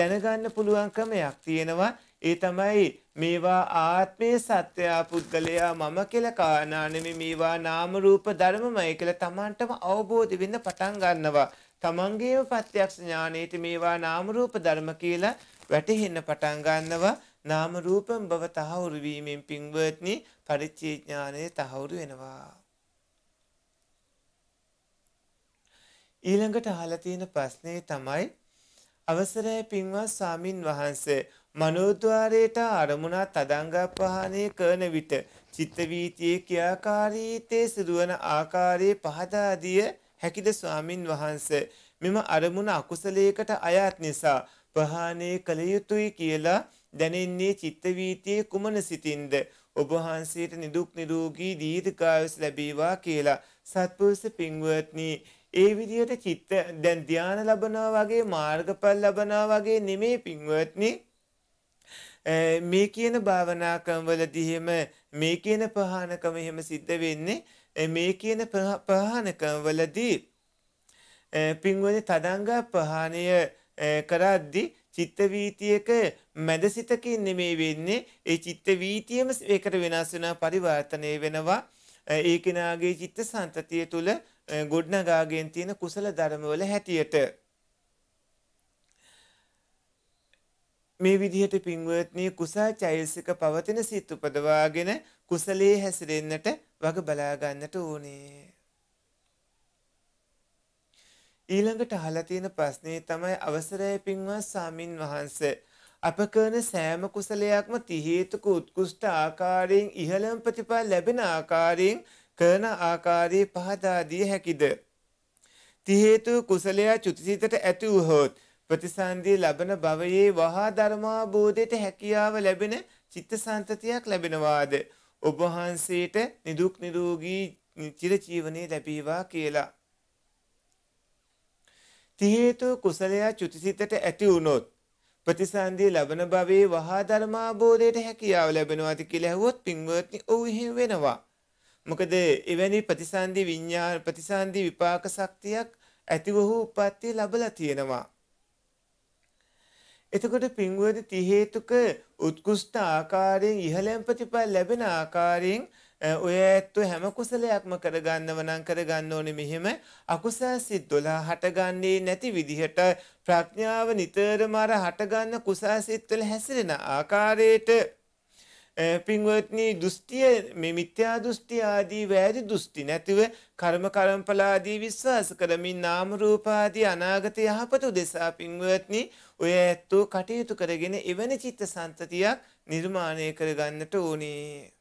දැනගන්න පුළුවන් ක්‍රමයක් තියෙනවා. ඒ තමයි මේවා ආත්මයේ සත්‍යයා පුද්ගලයා මම කියලා කාණා නෙමෙයි මේවා නාම රූප ධර්මමයි කියලා තමන්ටම අවබෝධ වෙන්න පටන් ගන්නවා. තමන්ගේම ප්‍රත්‍යක්ෂ ඥානයේට මේවා නාම රූප ධර්ම කියලා වැටහෙන්න පටන් ගන්නවා නාම රූපම් බව තහවුරු වීමෙන් පින්වත්නි පරිච්ඡේ ඥානය තහවුරු වෙනවා ඊළඟට අහලා තියෙන ප්‍රශ්නේ තමයි අවසරයි පින්වත් ස්වාමින් වහන්සේ මනෝද්වාරයට අරමුණා තදංගප්පහණය කරන විට චිත්ත වීතියේ ක්‍රියාකාරීත්වයේ සිදුවන ආකාරයේ පහදා දී හැකිද ස්වාමින් වහන්සේ මෙම අරමුණ අකුසලයකට අයත් නිසා ප්‍රහාණය කළ යුතුයි කියලා දැනෙන්නේ චිත්ත වීතියේ කුමන සිතින්ද ඔබ වහන්සේට නිදුක් නිරෝගී දීර්ඝායුෂ ලැබේවා කියලා සත්පුරුෂ පින්වත්නි ඒ විදිහට චිත්ත දැන් ධානය ලබනවා වගේ මාර්ගඵල ලබනවා වගේ නෙමේ පින්වත්නි මේ කියන භාවනා ක්‍රමවලදී එහෙම මේ කියන ප්‍රහාණකම එහෙම සිද්ධ වෙන්නේ මේ කියන ප්‍රහාණකවලදී පින්වල තදංග ප්‍රහාණය කරද්දි චිත්ත වීතියක මැද සිතකින් නෙමේ වෙන්නේ ඒ චිත්ත වීතියම ඒකට වෙනස් වෙනා පරිවර්තනය වෙනවා ඒ කෙනාගේ චිත්ත සංතතිය තුල ගොඩනගාගෙන තියෙන කුසල ධර්මවල හැටියට මේ විදිහට පින්වත්නි කුසල් චෛසික පවතින සිත් උපදවාගෙන කුසලයේ හැසිරෙන්නට වග බලා ගන්නට ඕනේ. ඊළඟට අහලා තියෙන ප්‍රශ්නේ තමයි අවසරය පින්වත් සාමින් වහන්සේ අප කරන සෑම කුසලයක්ම තිහේතුක උත්කෘෂ්ට ආකාරයෙන් ඉහළම ප්‍රතිඵල ලැබෙන ආකාරයෙන් කරන ආකාරයේ පහදා දිය හැකිද තිහේතු කුසලය චුතිසිතට ඇති වූහොත් ප්‍රතිසන්දී ලබන භවයේ වහා ධර්මාබෝධයට හැකියාව ලැබෙන චිත්තසන්තතියක් ලැබෙනවාද ඔබ වහන්සේට නිදුක් නිරෝගී චිරජීවනයේ ලැබේවා කියලා. තිහේතු කුසලයා චුතිසිතට ඇති වුණොත් ප්‍රතිසන්දිය ලබන භවයේ වහා ධර්මාබෝධයට හැකියාව ලැබෙනවාද කියලා ඇහුවොත් පින්වත්නි ඔව් එහෙම වෙනවා. මොකද එවැනි ප්‍රතිසන්දි විඤ්ඤාණ ප්‍රතිසන්දි විපාක ශක්තියක් ඇතිවහු උප්පත්තිය ලැබලා තියෙනවා. එතකොට පින්වද තිහේතුක උත්කෘෂ්ට ආකාරයෙන් ඉහළම් ප්‍රතිඵල ලැබෙන ආකාරයෙන් ඔය ඇත්තු හැම කුසලයක්ම කරගන්නව නම් කරගන්න ඕනේ මෙහෙම අකුසල් සිත් 12 හටගන්නේ නැති විදිහට ප්‍රඥාව නිතරම අර හටගන්න කුසල් සිත් වල හැසිරෙන ආකාරයට පින්වත්නී දෘෂ්ටිය මේ මිත්‍යා දෘෂ්ටි ආදී වැරදි දෘෂ්ටි නැතිව කර්ම කරම්පලාදී විශ්වාස කරමින් නාම රූපාදී අනාගත යහපත උදෙසා පින්වත්නි ඔය ඇත්තෝ කටයුතු කරගෙන එවැනි චිත්ත සන්තතියක් නිර්මාණය කරගන්නට ඕනේ.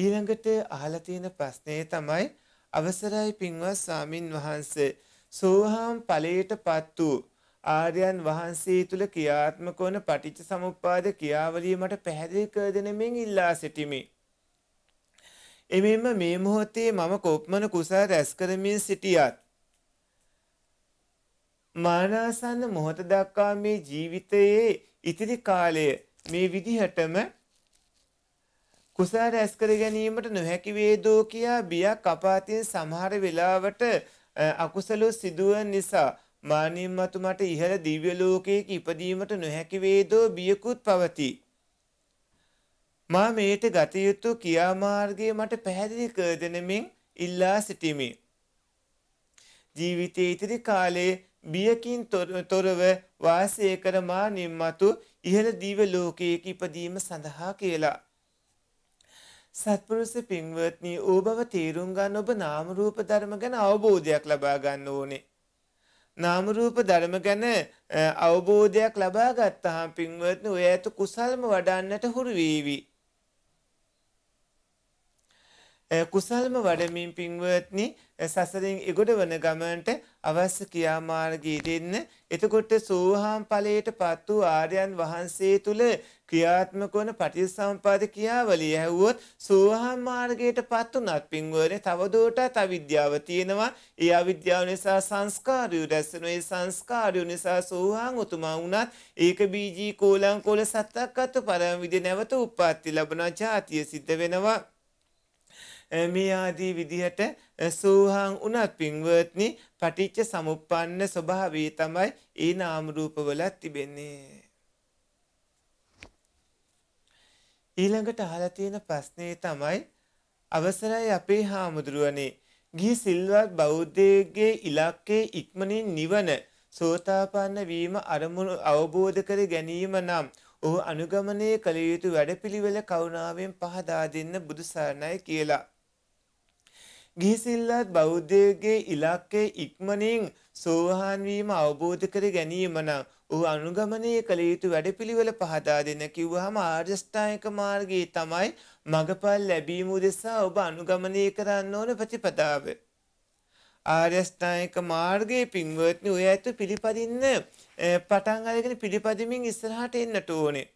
ඊළඟට අහලා තියෙන ප්‍රශ්නේ තමයි අවසරයි පින්වත් සාමින් වහන්සේ සෝහාම් ඵලයටපත් වූ ආර්යයන් වහන්සේ තුල ක්‍රියාත්මක වන පටිච්ච සමුප්පාද ක්‍රියාවලිය මට පැහැදිලි කර දෙනෙමින් ඉල්ලා සිටිමි. එමෙන්ම මේ මොහොතේ මම කොප්මන කුසල රැස් කරමින් සිටියත් මානාසන්න මොහොත දක්වා මේ ජීවිතයේ ඉතිරි කාලය මේ විදිහටම කුසල රැස් කර ගැනීමට නොහැකි වේදෝ කියා බියක් අපාතින් සමහර වෙලාවට අකුසල සිදුවන නිසා මානියම් මතු මට ඉහළ දිව්‍ය ලෝකයක ඉපදීමට නොහැකි වේදෝ බියකුත් පවති. මා මේට ගත යුතු ක්‍රියාමාර්ගය මට පැහැදිලි කර දෙනමින් ඉල්ලා සිටිමි. ජීවිතයේ ඉතිරි කාලයේ බියකින් තොරව වාසය කර මානියම් මතු ඉහළ දිව්‍ය ලෝකයක ඉපදීම සඳහා කියලා. සත්පුරුෂ පින්වත්නි ඕ බව තේරුම් ගන්න ඔබ නාම රූප ධර්ම ගැන අවබෝධයක් ලබා ගන්න ඕනේ. නාමරූප ධර්ම ගැන අවබෝධයක් ලබා ගත්තාහම් පින්වත්න ඔය ඇතු කුසල්ම වඩන්නට හුරු වේවී. කුසල්ම වඩමින් පින්වත්නි සසරින් එගොඩ වන ගමන්ට අවශ්‍ය ක්‍රියාමාර්ගී දෙන්න. එතකොට සෝහාම් ඵලයට පත් වූ ආර්යයන් වහන්සේ තුල ක්‍රියාත්මක වන පටිච්චසමුපාද ක්‍රියාවලිය ඇහුවොත් සෝහාම් මාර්ගයට පත් උනත් පින්වරේ තවදුරටත් අවිද්‍යාව තියෙනවා. ඒ අවිද්‍යාව නිසා සංස්කාරය රැස්වෙන ඒ සංස්කාරය නිසා සෝහාම් උතුමා වුණත් ඒක බීජී කෝලං කෝල සත්තක්කත් පරම විදි නැවත උප්පත්ති ලැබුණා. ජාතිය සිද්ධ වෙනවා. මේ ආදී විදිහට සූහං උනත් පින්වත්නි පටිච්ච සමුප්පන්න ස්වභාවය තමයි ඒ නාම රූපවලත් තිබෙන්නේ. ඊළඟට අහලා තියෙන ප්‍රශ්නේ තමයි අවසරයි අපේ හාමුදුරුවනේ ගිහි සිල්වත් බෞද්ධයෙක්ගේ ඉලක්කේ ඉක්මනින් නිවන සෝතාපන්න වීම අරමුණු අවබෝධ කර ගැනීම නම් ඔහු අනුගමනය කළ යුතු වැඩපිළිවෙල කරුණාවෙන් පහදා දෙන්න බුදු සරණයි කියලා. ගිහිසිල්ලත් බෞද්ධයගේ ඉලක්කය ඉක්මනින් සෝහන් වීම අවබෝධ කර ගැනීම නම් ඔහු අනුගමනය කළ යුතු වැඩපිළිවෙල පහදා දෙන කිව්වහම ආර්යෂ්ඨායක මාර්ගයේ තමයි මගපල් ලැබීම උදෙසා ඔබ අනුගමනය කරන්න ඕන ප්‍රතිපදාව. ආර්යෂ්ඨායක මාර්ගයේ පින්වත්නි ඔය ඇතු පිළිපදින්න පටන් අරගෙන පිළිපදිමින් ඉස්සරහට එන්නට ඕනේ.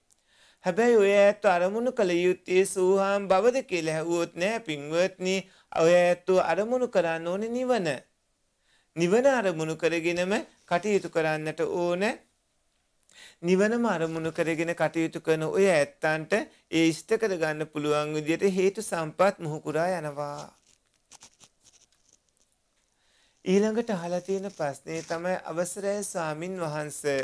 හැබැයි ඔය ඇත්තු අරමුණු කළ යුත්තේ සූහාම් බවද කියලා හැවුවොත් නෑ පින්වත්නි ඔය ඇත්තෝ අරමුණු කරන්න ඕනේ නිවන. නිවන අරමුණු කරගෙනම කටයුතු කරන්නට ඕනේ. නිවනම අරමුණු කරගෙන කටයුතු කරන ඔය ඇත්තන්ට ඒ ඉෂ්ට කරගන්න පුළුවන් විදියට හේතු සම්පත් මුහුකුරා යනවා. ඊළඟට අහලා තියෙන ප්‍රශ්නේ තමයි අවසරයි ස්වාමින් වහන්සේ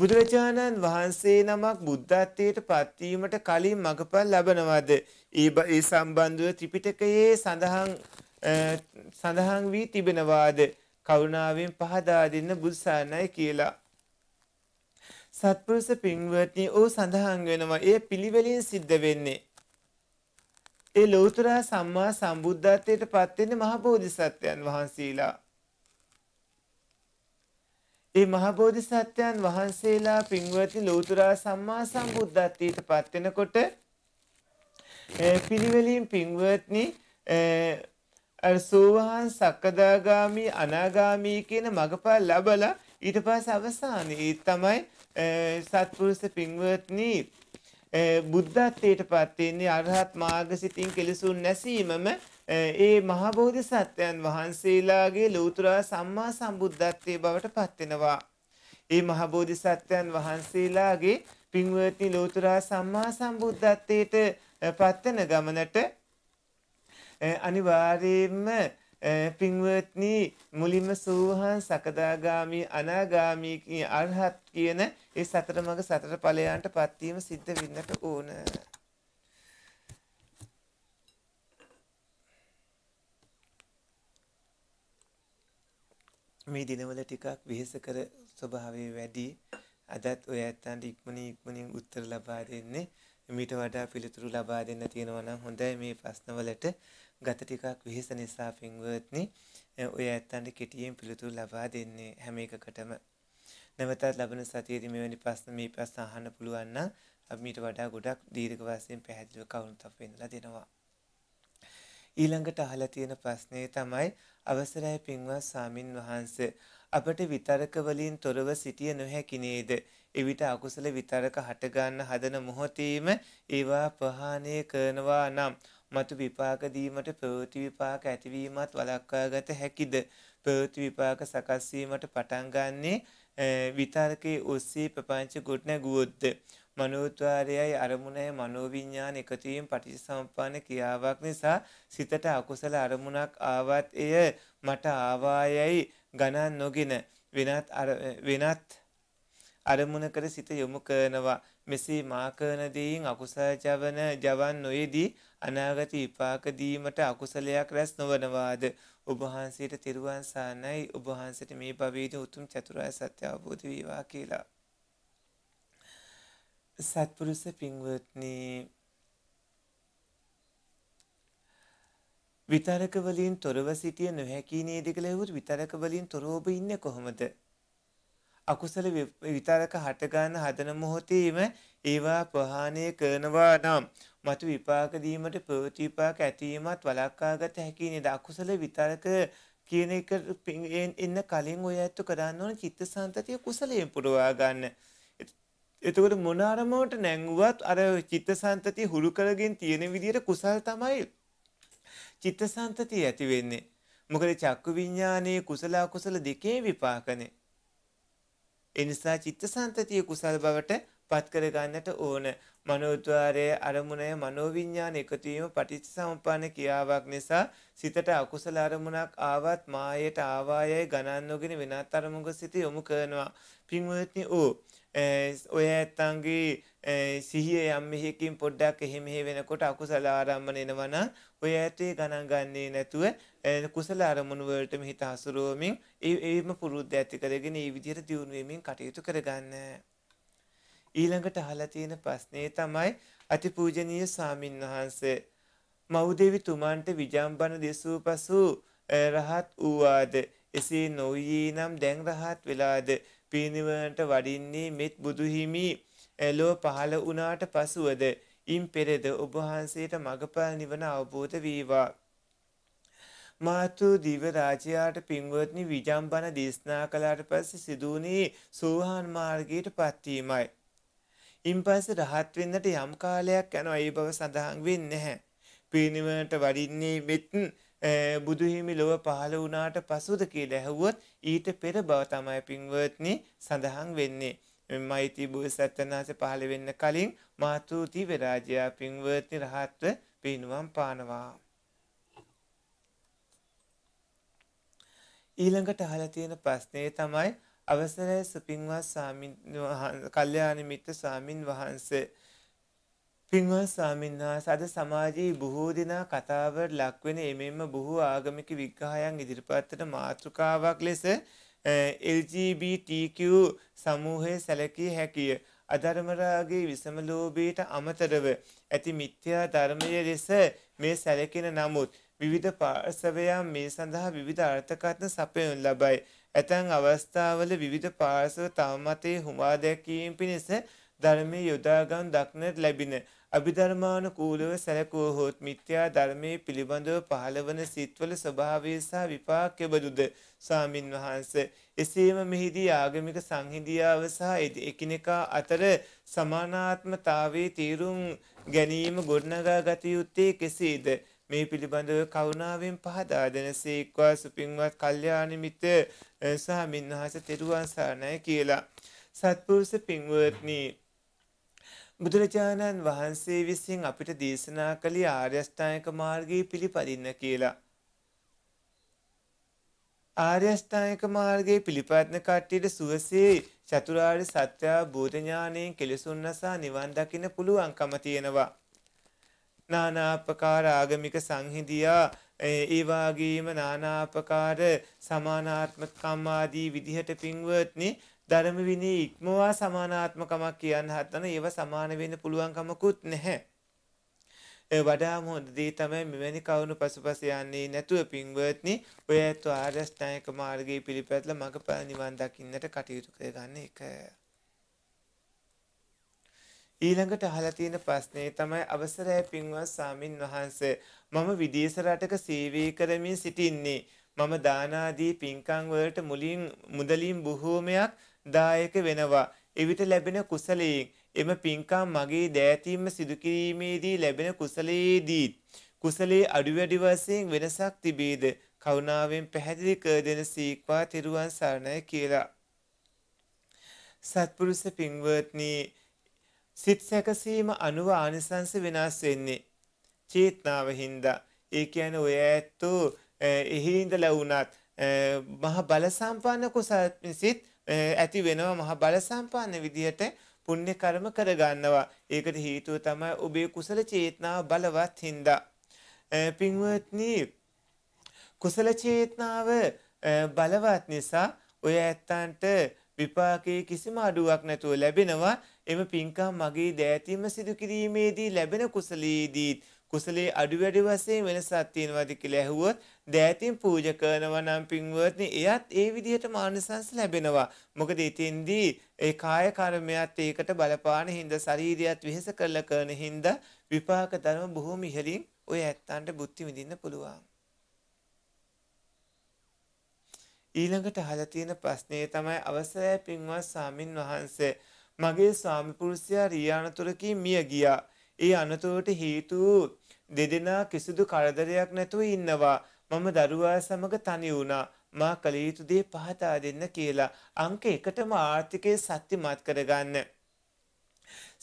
බුදුරජාණන් වහන්සේ නමක් බුද්ධත්වයට පත්වීමට කලින් මඟපල් ලබනවද? ඒ ඒ සම්බන්ධව ත්‍රිපිටකයේ සඳහන් සඳහන් වී තිබෙනවාද? කරුණාවෙන් පහදා දෙන්න බුදුසානයි කියලා. සත්පුරුෂ පින්වත්නි ඕ සඳහන් වෙනවා. ඒ පිළිවෙලින් සිද්ධ වෙන්නේ. ඒ ලෞතර සම්මා සම්බුද්ධත්වයට පත් වෙන්නේ මහ බෝධිසත්වයන් වහන්සේලා. ඒ මහ බෝධිසත්වයන් වහන්සේලා පින්වති ලෝතුරා සම්මා සම්බුද්ධත්වයට පත් වෙනකොට පිළිවෙලින් පින්වත්නි අර සෝවාන් සක්කදාගාමි අනාගාමි කියන මගපල් ලබලා ඊට පස්සේ අවසානයේ තමයි සත්පුරුෂ පින්වත්නි බුද්ධත්වයට පත් වෙන්නේ අරහත් මාර්ගසිතින් කෙලසුන් නැසීමම ඒ මහා බෝධිසත්වයන් වහන්සේලාගේ ලෞතර සම්මා සම්බුද්ධත්වයේ බවට පත් වෙනවා. ඒ මහා බෝධිසත්වයන් වහන්සේලාගේ පින්වත්නි ලෞතර සම්මා සම්බුද්ධත්වයට පත් වෙන ගමනට අනිවාර්යයෙන්ම පින්වත්නි මුලින්ම සූහන් සකදාගාමි අනාගාමි අරහත් කියන ඒ සතර මඟ සතර ඵලයන්ට පත්වීම සිද්ධ වෙන්නට ඕන. මේ දිනවල ටිකක් වෙහෙසකර ස්වභාවය වැඩි. අදත් ඔය ඇත්තන්ට ඉක්මනින් ඉක්මනින් උත්තර ලබා දෙන්නේ මීට වඩා පිළිතුරු ලබා දෙන්න තියෙනවා නම් හොඳයි මේ ප්‍රශ්නවලට ගත ටිකක් වෙහෙස නිසා පින්වත්නි ඔය ඇත්තන්ට කෙටියෙන් පිළිතුරු ලබා දෙන්නේ හැම එකකටම නැවතත් ලබන සතියේදී මෙවැනි ප්‍රශ්න මේ ප්‍රශ්න අහන්න පුළුවන් නම් අපි මීට වඩා ගොඩක් දීර්ඝ වශයෙන් පැහැදිලිව කවුරුත් අපෙන්ලා දෙනවා ඊළඟට අහලා තියෙන ප්‍රශ්නේ තමයි අවසරයි පින්වත් සාමින් වහන්ස අපට විතරක වලින් තොරව සිටිය නොහැකි නේද? එවිට අකුසල විතරක හට ගන්න හදන මොහොතේම ඒවා ප්‍රහාණය කරනවා නම් මතු විපාක දීමට ප්‍රවෘත්ති විපාක ඇතිවීමත් වළක්වා ගත හැකිද? ප්‍රවෘත්ති විපාක සකස් වීමට පටන් ගන්නේ විතරකේ ඔස්සේ ප්‍රපංච ගොඩ නැගුවොත්ද? මනෝද්වාරයයි අරමුණයි මනෝවිඤ්ඤාණ එකතුවීම් පටිච්චසමුප්පාන ක්‍රියාවක් නිසා සිතට අකුසල අරමුණක් ආවත් එය මට ආවායයි ගණන් නොගෙන වෙනත් වෙනත් අරමුණකට සිත යොමු කරනවා මෙසේ මා කරන දෙයින් අකුසල ජවන ජවන් නොයේදී අනාගත විපාක දීමට අකුසලයක් රැස් නොවනවාද ඔබ වහන්සේට තෙරුවන් සරණයි ඔබ වහන්සේට මේ භවයේදී උතුම් චතුරාර්ය සත්‍ය අවබෝධ වේවා කියලා සත්පුරුස පින්වත්නි විතරක වලින් තොරව සිටිය නොහැකි නේද කියලා ඇහුවොත් විතරක වලින් තොරව ඉන්නේ කොහොමද? අකුසල විතරක හට ගන්න හදන මොහොතේම ඒවා ප්‍රහාණය කරනවා නම් මතු විපාක දීමට ප්‍රතිවිපාක ඇතිවීමත් වළක්වාගත හැකි නේද? අකුසල විතරක කියන එක එන්න කලින් ඔය ඇත්ත කරන්න ඕන චිත්තසංතතිය කුසලයෙන් පුරවා ගන්න. එතකොට මොන අරමුණට නැංගුවත් අර චිත්තසංතතිය හුරු කරගෙන තියෙන විදිහට කුසල් තමයි චිත්තසංතතිය ඇති වෙන්නේ. මොකද චක්කු විඥානයේ කුසල අකුසල දෙකේ විපාකනේ. ඒ නිසා චිත්තසංතතිය කුසල් බවට පත් කර ගන්නට ඕන. මනෝද්වාරයේ අරමුණය මනෝවිඤ්ඤාණ එකතුවීම පටිච්චසමුප්පන්න කියාවක් නිසා සිතට අකුසල අරමුණක් ආවත් මායයට ආවායයි ගණන් නොගෙන වෙනත් අරමුණක සිත යොමු කරනවා. පින්වත්නි ඕ ඔය ඇත්තන්ගේ සිහිය යම් මෙහෙකින් පොඩ්ඩක් එහෙ මෙහෙ වෙනකොට අකුසල ආරම්මන එනවනම් ඔය ඇතේ ගණන් ගන්නේ නැතුව කුසල අරමුණු වලටම හිත හසුරුවමින් ඒම පුරුද්ද ඇති කරගෙන ඒ විදිහට දියුණු වෙමින් කටයුතු කරගන්න. ඊළඟට අහලා තියෙන ප්‍රශ්නේ තමයි අතිපූජනීය සාමින් වහන්සේ මෞදේවි තුමන්ට විජම්බන දෙසූ පසු රහත් වූවාද එසේ නොවී නම් දැන් රහත් වෙලාද පිරිනිවනට වඩින්නේ මෙත් බුදුහිමි ලෝ පහළ වුණාට පසුවද ඉන් පෙරද ඔබ වහන්සේට මගපල් නිවන අවබෝධ වේවා මාතු දිව රාජයාට පින්වත්නි විජම්බන දේශනා කළාට පස්සේ සිදුවුණේ සෝහාන් මාර්ගයට පත්වීමයි ඉන් පස්සේ රහත් වෙන්නට යම් කාලයක් යනවා ඒ බව සඳහන් වෙන්නේ නැහැ. පිරිනිවනට වඩින්නේ මෙත් බුදු හිමි ලොව පහළ වුණාට පසුද කියලා ඇහුවොත් ඊට පෙර බව තමයි පින්වත්නි සඳහන් වෙන්නේ. මෛත්‍රී බුදුසත්වනාස පහළ වෙන්න කලින් මාතු දිව රාජයා පින්වත්නි රහත්ව පිනුවම් පානවා. ඊළඟට අහලා තියෙන ප්‍රශ්නේ තමයි අවසරයි සුපින්වත් සාමින් කල්යාණ මිත්‍ර සාමින් වහන්සේ පින්වත් සාමින් වහන්සේ අද සමාජයේ බොහෝ දෙනා කතාවට ලක්වෙන එමෙන්න බොහෝ ආගමික විග්‍රහයන් ඉදිරිපත්ට මාතෘකාවක් ලෙස LGBTQ සමූහය සැලකිය හැකිය. අධර්මරාගේ විසමලෝභයට අමතරව ඇති මිත්‍යා ධර්මය ලෙස මේ සැලකෙන නමුත් විවිධ පාර්සවයන් මේ සඳහා විවිධ අර්ථකථන සපයනු ලබයි. ඇතැන් අවස්ථාවල විවිධ පාර්සව තාමතේ හුවා දැකීම් පිණිස ධර්මය යොදාගම් දක්නට ලැබින. අභිධර්මානුකූලව සැලකුව හොත් මිත්‍යා ධර්මයේ පිළිබඳව පහළවන සිත්වල ස්වභාවය සහ විපාකෙබඳුද ස්වාමින් වහන්ස. එසේම මෙහිදී ආගමික සංහිඳියාව සහ එකිනෙකා අතර සමානාත්මතාවයේ තීරුම් ගැනීම ගොඩනගා ගත යුත්තේ කෙසේද? මේ පිළිබඳව කරුණාවෙන් පහදා දෙනසේක්වා සුපින්වත් කල්යාණ මිත්‍ර සාමින්හස තෙරුවන් සරණයි කියලා. සත්පුරුෂ පින්වත්නි බුදුරජාණන් වහන්සේ විසින් අපිට දේශනා කළේ ආර්යෂ්ටායක මාර්ගයේ පිළිපදින්න කියලා. ආර්යෂ්ටායක මාර්ගයේ පිළිපදින කට්ටියට සුවසේ චතුරාර්ය සත්‍ය බෝධ ඥාණයෙන් කෙලෙසුන් නැසා නිවන් දකින්න පුළුවන්කම තියෙනවා. නානාපකාර ආගමික සංහිදියා ඒවාගේම නානාපකාර සමානාත්මකම්මාදී විදිහට පින්වත්නි ධර්ම විනී ඉක්මවා සමානාත්මකමක් කියන්න හත්තන ඒව සමාන වෙන්න පුළුවන්කමකුත් නැහැ. වඩා හොඳ දේ තමයි මෙවැනි කවුණු පසුපස යන්නේ නැතුව පින්වත්නි ඔය ඇත්තු ආර්යෂ්ඨායක මාර්ගයේ පිළිපැත්ල මඟ පල නිවන් දකින්නට කටයුතු කරගන්න එක. ඊළඟට අහලා තියෙන ප්‍රශ්නේ තමයි අවසරයි පින්වත් සාමින් වහන්සේ මම විදේශ රටක සේවය කරමින් සිටින්නේ මම දාන ආදී පින්කම් වලට මුලින් මුදලින් බොහෝමයක් දායක වෙනවා එවිට ලැබෙන කුසලයෙන් එම පින්කම් මගේ දෑතින්ම සිදු කිරීමේදී ලැබෙන කුසලයේදී කුසලයේ අඩු වැඩි වශයෙන් වෙනසක් තිබේද කරුණාවෙන් පැහැදිලි කර දෙන සීක්වා තෙරුවන් සරණයි කියලා සත්පුරුෂ පින්වත්නි සිත් සැකසීම අනුව ආනිසංස වෙනස් වෙන්නේ. චේතනාව හින්දා. ඒ කියන්නේ ඔය ඇත්තෝ එහි ඉඳලා වුණත් මහ බල සම්පන්න කුසල් සිත් ඇති වෙනවා මහ බල සම්පන්න විදියට පුණ්‍ය කර්ම කරගන්නවා. ඒකට හේතුව තමයි ඔබේ කුසල චේතනාව බලවත් හින්දා. පින්වත්නි කුසල චේතනාව බලවත් නිසා ඔය ඇත්තන්ට විපාකයේ කිසිම අඩුවක් නැතුව ලැබෙනවා එම පින්කම් මගේ දෑතීම සිදු කිරීමේදී ලැබෙන කුසලයේදී කුසලයේ අඩු වැඩි වශයෙන් වෙනසක් තියෙනවාද කියලා ඇහුවොත් දෑතින් පූජා කරනවා නම් පින්වත්නි එයත් ඒ විදිහටම ආනිසංස ලැබෙනවා. මොකද ඉතින්දී ඒ කාය කර්මයක් ඒකට බලපාන හින්දා ශරීරයත් විහෙස කරලා කරන හින්දා විපාක ධර්ම බොහොම ඉහළින් ඔය ඇත්තන්ට බුද්ධි විඳින්න පුළුවන්. ඊළඟට අහලා තියෙන ප්‍රශ්නේ තමයි අවසරයි පින්වත් සාමින් වහන්සේ මගේ ස්වාමිපුරුෂයා රියානතුරකින් මිය ගියා. ඒ අනතුරට හේතු දෙදෙනා කිසිදු කරදරයක් නැතුව ඉන්නවා. මම දරුවා සමග තනි වුණා. මා කළ යුතු දේ පහතා දෙන්න කියලා. අංක එකටම ආර්ථිකය සත්‍යමත් කරගන්න.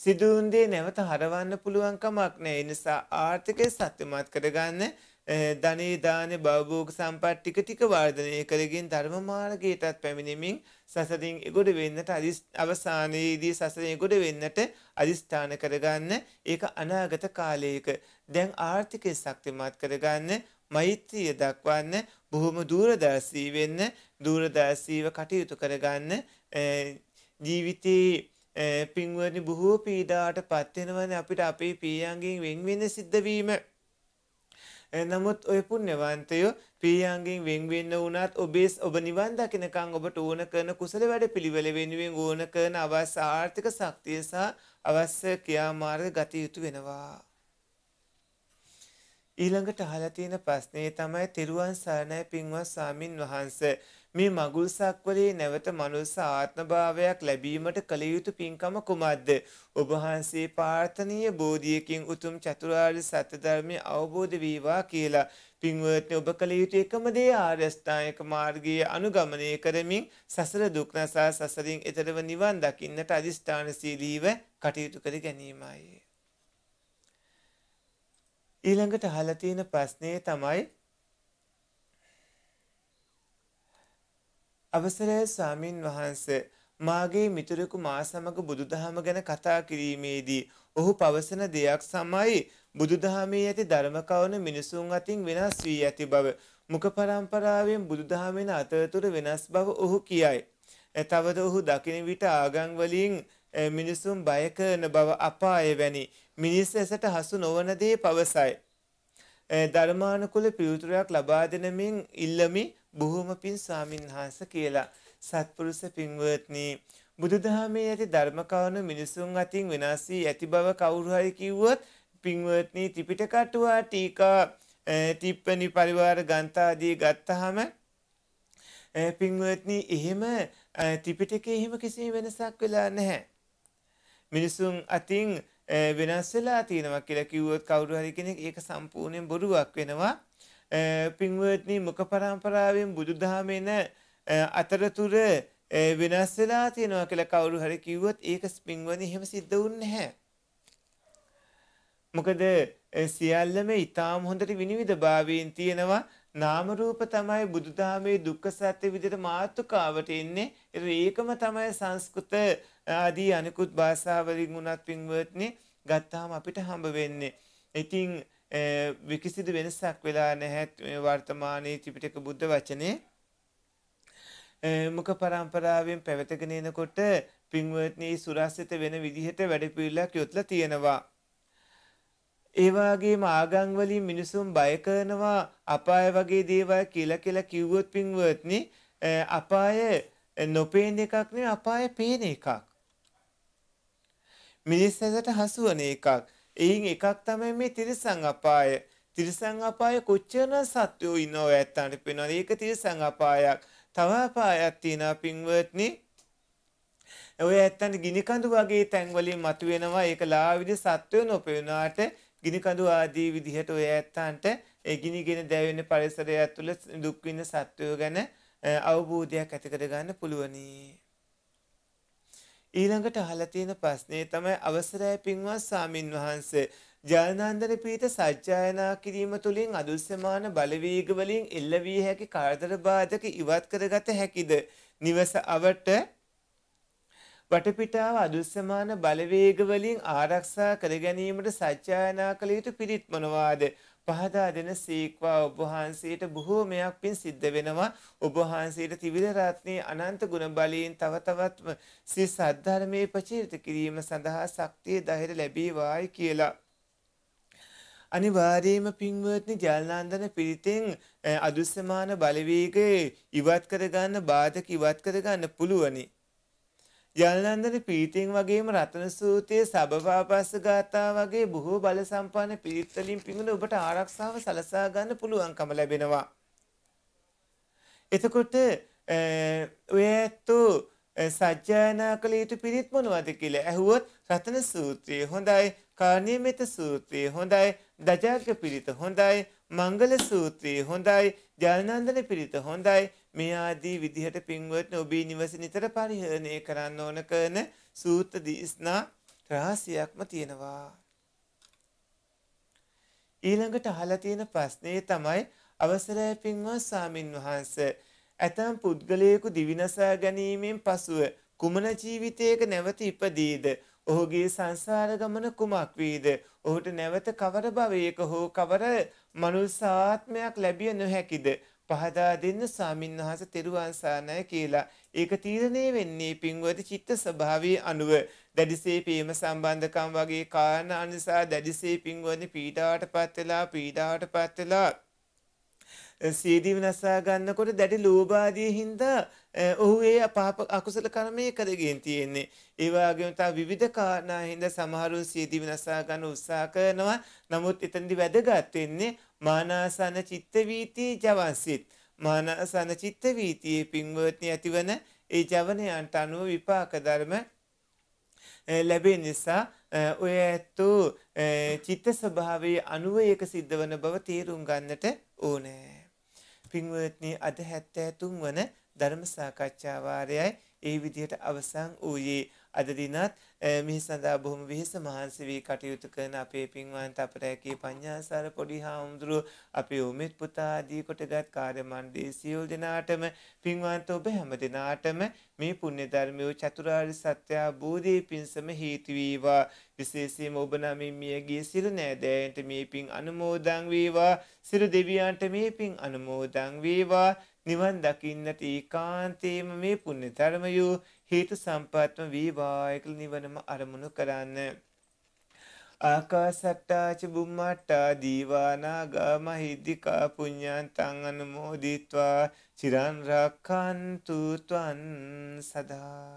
සිදුවුන් දේ නැවත හරවන්න පුළුවන් කමක් නැහැ. ඒ නිසා ආර්ථිකය සත්‍යමත් කරගන්න ධනේ දාන භවභෝග සම්පත් ටික ටික වර්ධනය කරගෙන ධර්ම මාර්ගයටත් පැමිණෙමින් සසරින් එගොඩ වෙන්නට අවසානයේදී සසරින් එගොඩ වෙන්නට අදිස්ථාන කරගන්න ඒක අනාගත කාලයක දැන් ආර්ථිකය ශක්තිමත් කරගන්න මෛත්‍රිය දක්වන්න බොහොම දූරදර්ශී වෙන්න දූරදර්ශීව කටයුතු කරගන්න ජීවිතේ පින්වරණි බොහෝ පීඩාවට පත් වෙනවනේ අපිට අපේ පීයන්ගෙන් වෙන් වෙන්න සිද්ධ වීම නමුත් ඔය පුණ්‍යවන්තය පියාංගෙන් වෙන් වෙන්න වුණත් ඔබේ ඔබ නිවන් දකිනකන් ඔබට ඕන කරන කුසල වැඩ පිළිවෙල වෙනුවෙන් ඕන කරන අවශ්‍ය ආර්ථික ශක්තිය සහ අවශ්‍ය ක්‍රියාමාර්ග ගත යුතු වෙනවා. ඊළඟට අහලා තියෙන ප්‍රශ්නේ තමයි තෙරුවන් සරණයි පින්වත් සාමින් වහන්සේ මේ මගුල් සක්වලේ නැවත මනුස්ස ආත්මභාවයක් ලැබීමට කළ යුතු පින්කම කුමක්ද? ඔබ වහන්සේ ප්‍රාර්ථනීය බෝධියකින් උතුම් චතුරාර්ය සත්‍ය ධර්මය අවබෝධ වේවා කියලා පින්වත්නි ඔබ කළ යුතු එකම දේ ආර්ය අෂ්ටාංගික මාර්ගයේ අනුගමනය කරමින් සසර දුක් නසා සසරින් එතරව නිවන් දකින්නට අදිස්ථානශීලීව කටයුතු කර ගැනීමයි. ඊළඟට අහලා තියෙන ප්‍රශ්නේ තමයි අවසරය ස්වාමින් වහන්ස මාගේ මිතුරෙකු මා සමග බුදුදහම ගැන කතා කිරීමේදී ඔහු පවසන දෙයක් සමයි බුදුදහමේ ඇති ධර්ම කවන මිනිසුන් අතින් වෙනස් වී ඇති බව මුඛ පරම්පරාවෙන් බුදුදහමින අතරතුර වෙනස් බව ඔහු කියයි. තවද ඔහු දකින විට ආගම් වලින් මිනිසුන් බය කරන බව අපාය වැනි මිනිස් ඇසට හසු නොවන දේ පවසයි. ධර්මානුකූල පිළිතුරක් ලබා දෙනමින් ඉල්ලමි බොහොම පින් ස්වාමින්වහන්ස කියලා. සත්පුරුෂ පින්වත්නි බුදුදහමේ ඇති ධර්ම කරුණු මිනිසුන් අතින් වෙනස් වී ඇති බව කවුරු හරි කිව්වොත් පින්වත්නි ත්‍රිපිටකටුවා ටීකා ටිප්පනි පරිවාර ගන්ථාදී ගත්තාම පින්වත්නි එහෙම ත්‍රිපිටකේ එහෙම කිසිම වෙනසක් වෙලා නැහැ. මිනිසුන් අතින් වෙනස් වෙලා තියෙනවා කියලා කිව්වොත් කවුරු හරි කෙනෙක් ඒක සම්පූර්ණයෙන් බොරුවක් වෙනවා. පින්වත්නි මොක පරම්පරාවෙන් බුදුදහමෙන අතරතුර වෙනස් වෙලා තියෙනවා කියලා කවුරු හරි කිව්වොත් ඒක පින්වත්නි එහෙම සිද්ධ වුන්නේ නැහැ. මොකද සියල්ලම ඊටාම් හොඳට විනිවිද භාවයෙන් තියෙනවා නාම රූප තමයි බුදුදහමේ දුක්ඛ සත්‍ය විදිහට මාතෘකාවට එන්නේ. ඒකම තමයි සංස්කෘත ආදී අනිකුත් භාෂා වලින් උනත් පින්වත්නි ගත්තාම අපිට හම්බ වෙන්නේ. ඉතින් විකිසිදු වෙනසක් වෙලා නැහැත් වර්තමානයේ ත්‍රිපිටක බුද්ධ වචනේ මොක පරම්පරාවෙන් පැවතගෙන එනකොට පින්වත්නී සුරස්සිත වෙන විදිහට වැඩපිළිවෙලක් යොත්ලා තියෙනවා. ඒ වගේම ආගම් වලින් මිනිසුන් බය කරනවා අපාය වගේ දේවල් කියලා කියලා කිව්වොත් පින්වත්නි අපාය නොපේන එකක් නෙවෙයි අපාය පේන එකක්. මිනිස්සුන්ට හසු වෙන එකක්. එයින් එකක් තමයි මේ තිරිසං අපාය. තිරිසං අපාය කොච්චරනම් සත්වෝ ඉනෝ ඇත්තන්ට පේනවද? ඒක තිරිසං අපායක්. තව අපායක් තියෙනවා පින්වත්නි. ඔය ඇත්තන්ට ගිනි කඳු වගේ තැන් වලින් මතුවෙනවා. ඒක ලාවිද සත්වෝ නොපෙවුනාට ගිනි කඳු ආදී විදිහට ඔය ඇත්තන්ට ඒ ගිනිගෙන දැවෙන පරිසරය ඇතුළේ දුක් විඳ සත්වෝ ගැන අවබෝධයක් ඇති කර ගන්න පුළුවනි. ඊළඟට අහලා තියෙන ප්‍රශ්නේ තමයි අවසරයි පින්වත් සාමින් වහන්සේ ජයනන්දන පීඨ සජ්ජායනා කිරීම තුලින් අදුස්සමාන බලවේග වලින් එල්ලවිය හැකි කාර්දර බාධක ඉවත් කරගත හැකිද නිවස අවට වටපිටාව අදුස්සමාන බලවේග වලින් ආරක්ෂා කර ගැනීමට සජ්ජායනා කළ යුතු පිරිත් මොනවාද පහදා දෙන සීක්වා ඔබහන්සේට බොහෝමයක් පින් සිද්ධ වෙනවා ඔබහන්සේට තිවිර රත්නයේ අනන්ත ගුණ බලයෙන් තව තවත්ම සිය සද්ධර්මයේ ප්‍රචරිත කිරීම සඳහා ශක්තිය ධෛර්ය ලැබේවායි කියලා අනිවාර්යයෙන්ම පින්වත්නි ජලනන්දන පිරිතෙන් අදුස්සමාන බලවේගය ඉවත් කරගන්න බාධක ඉවත් කරගන්න පුළුවනි යල්නන්දන පීතින් වගේම රතන සූතියේ සබවාපස්ස ගාථා වගේ බොහෝ බල සම්පන්න පිරිත් වලින් පිඟුන ඔබට ආරක්ෂාව සලසා ගන්න පුළුවන්කම ලැබෙනවා. එතකොට ඔය ඇත්තෝ සජ්ජායනා කළ යුතු පිරිත් මොනවද කියලා ඇහුවොත් රතන සූත්‍රය හොඳයි කාර්ණීයමෙත සූත්‍රය හොඳයි දජාග පිරිත හොඳයි මංගල සූත්‍රය හොඳයි ජලනන්දන පිරිත හොඳයි මේ ආදී විදිහට පින්වත්නි ඔබේ නිවස නිතර පරිහරණය කරන්න ඕන කරන සූත්‍ර දේශනා රාශියක්ම තියෙනවා. ඊළඟට අහලා තියෙන ප්‍රශ්නේ තමයි අවසරය පින්වත් සාමින් වහන්සේ ඇතම් පුද්ගලයෙකු දිවිනසා ගැනීමෙන් පසුව කුමන ජීවිතයක නැවත ඉපදීද? ඔහුගේ සංසාර ගමන කුමක් වේද? ඔහුට නැවත කවර භවයක හෝ කවර මනුස්සාත්මයක් ලැබිය නොහැකිද? පහදා දෙන්න සාමින්හස තෙරුවන් සානය කියලා. ඒක තීරණය වෙන්නේ පින්වද චිත්ත ස්වභාවයේ අනුව දැඩිසේ පීම සම්බන්ධකම් වගේ කාරණා නිසා දැඩිසේ පින්වද පීඩාවට පත් වෙලා පීඩාවට පත් වෙලා සීදී වෙනසා ගන්නකොට දැඩි ලෝභාදී හින්දා ඔහු ඒ පාප අකුසල කර්මය කරගෙන තියෙන්නේ. ඒ වගේම තව විවිධ කාරණා හින්දා සමහරුන් සීදී වෙනසා ගන්න උත්සාහ කරනවා. නමුත් එතනදී වැදගත් වෙන්නේ මානාසන චිත්ත වීතිය ජවන්සිත. මානාසන චිත්ත වීතියේ පින්වත්නි ඇතිවන ඒ ජවනයන්ට අනුව විපාක ධර්ම ලැබේ නිසා ඔය ඇත්තෝ චිත්ත ස්වභාවයේ අනුව ඒක සිද්ධ වන බව තේරුම් ගන්නට ඕනෑ. පින්වත්නි අද 73 වන ධර්ම සාකච්ඡා වාරයයි ඒ විදිහට අවසන් වූයේ අද දිනත් මේ සඳහා බොහොම විහිස මහන්සි වී කටයුතු කරන අපේ පින්වන්ත අපරැකී පඤ්ඤාසාර පොඩි හාමුදුරුව අපේ උමෙත් පුතා ආදී කොටගත් කාර්ය මණ්ඩලයේ සියලු දෙනාටම පින්වන්ත ඔබ හැම දෙනාටම මේ පුණ්‍ය ධර්මයේ චතුරාර්ය සත්‍ය අවබෝධයේ පිණසම හේතු වේවා විශේෂයෙන්ම ඔබ නමින් මියගිය සිර නෑදෑයන්ට මේ පින් අනුමෝදන් වේවා සිර දෙවියන්ට මේ පින් අනුමෝදන් වේවා නිවන් දකින්නට ඒකාන්තේම මේ පුණ්‍ය ධර්මයෝ හේතු සම්පත්ම වේවා එකල නිවනම ධර්ම අරමුණු කරන්න. ආකාසට්ටාච බුම්මට්ටා දීවානාගා මහිද්దికා පුඤ්ඤාන්තං අනුමෝදිත්වා චිරන් රක්ඛන්තු ත්වන් සදා.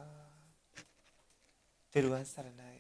තිරුවන් සරණයි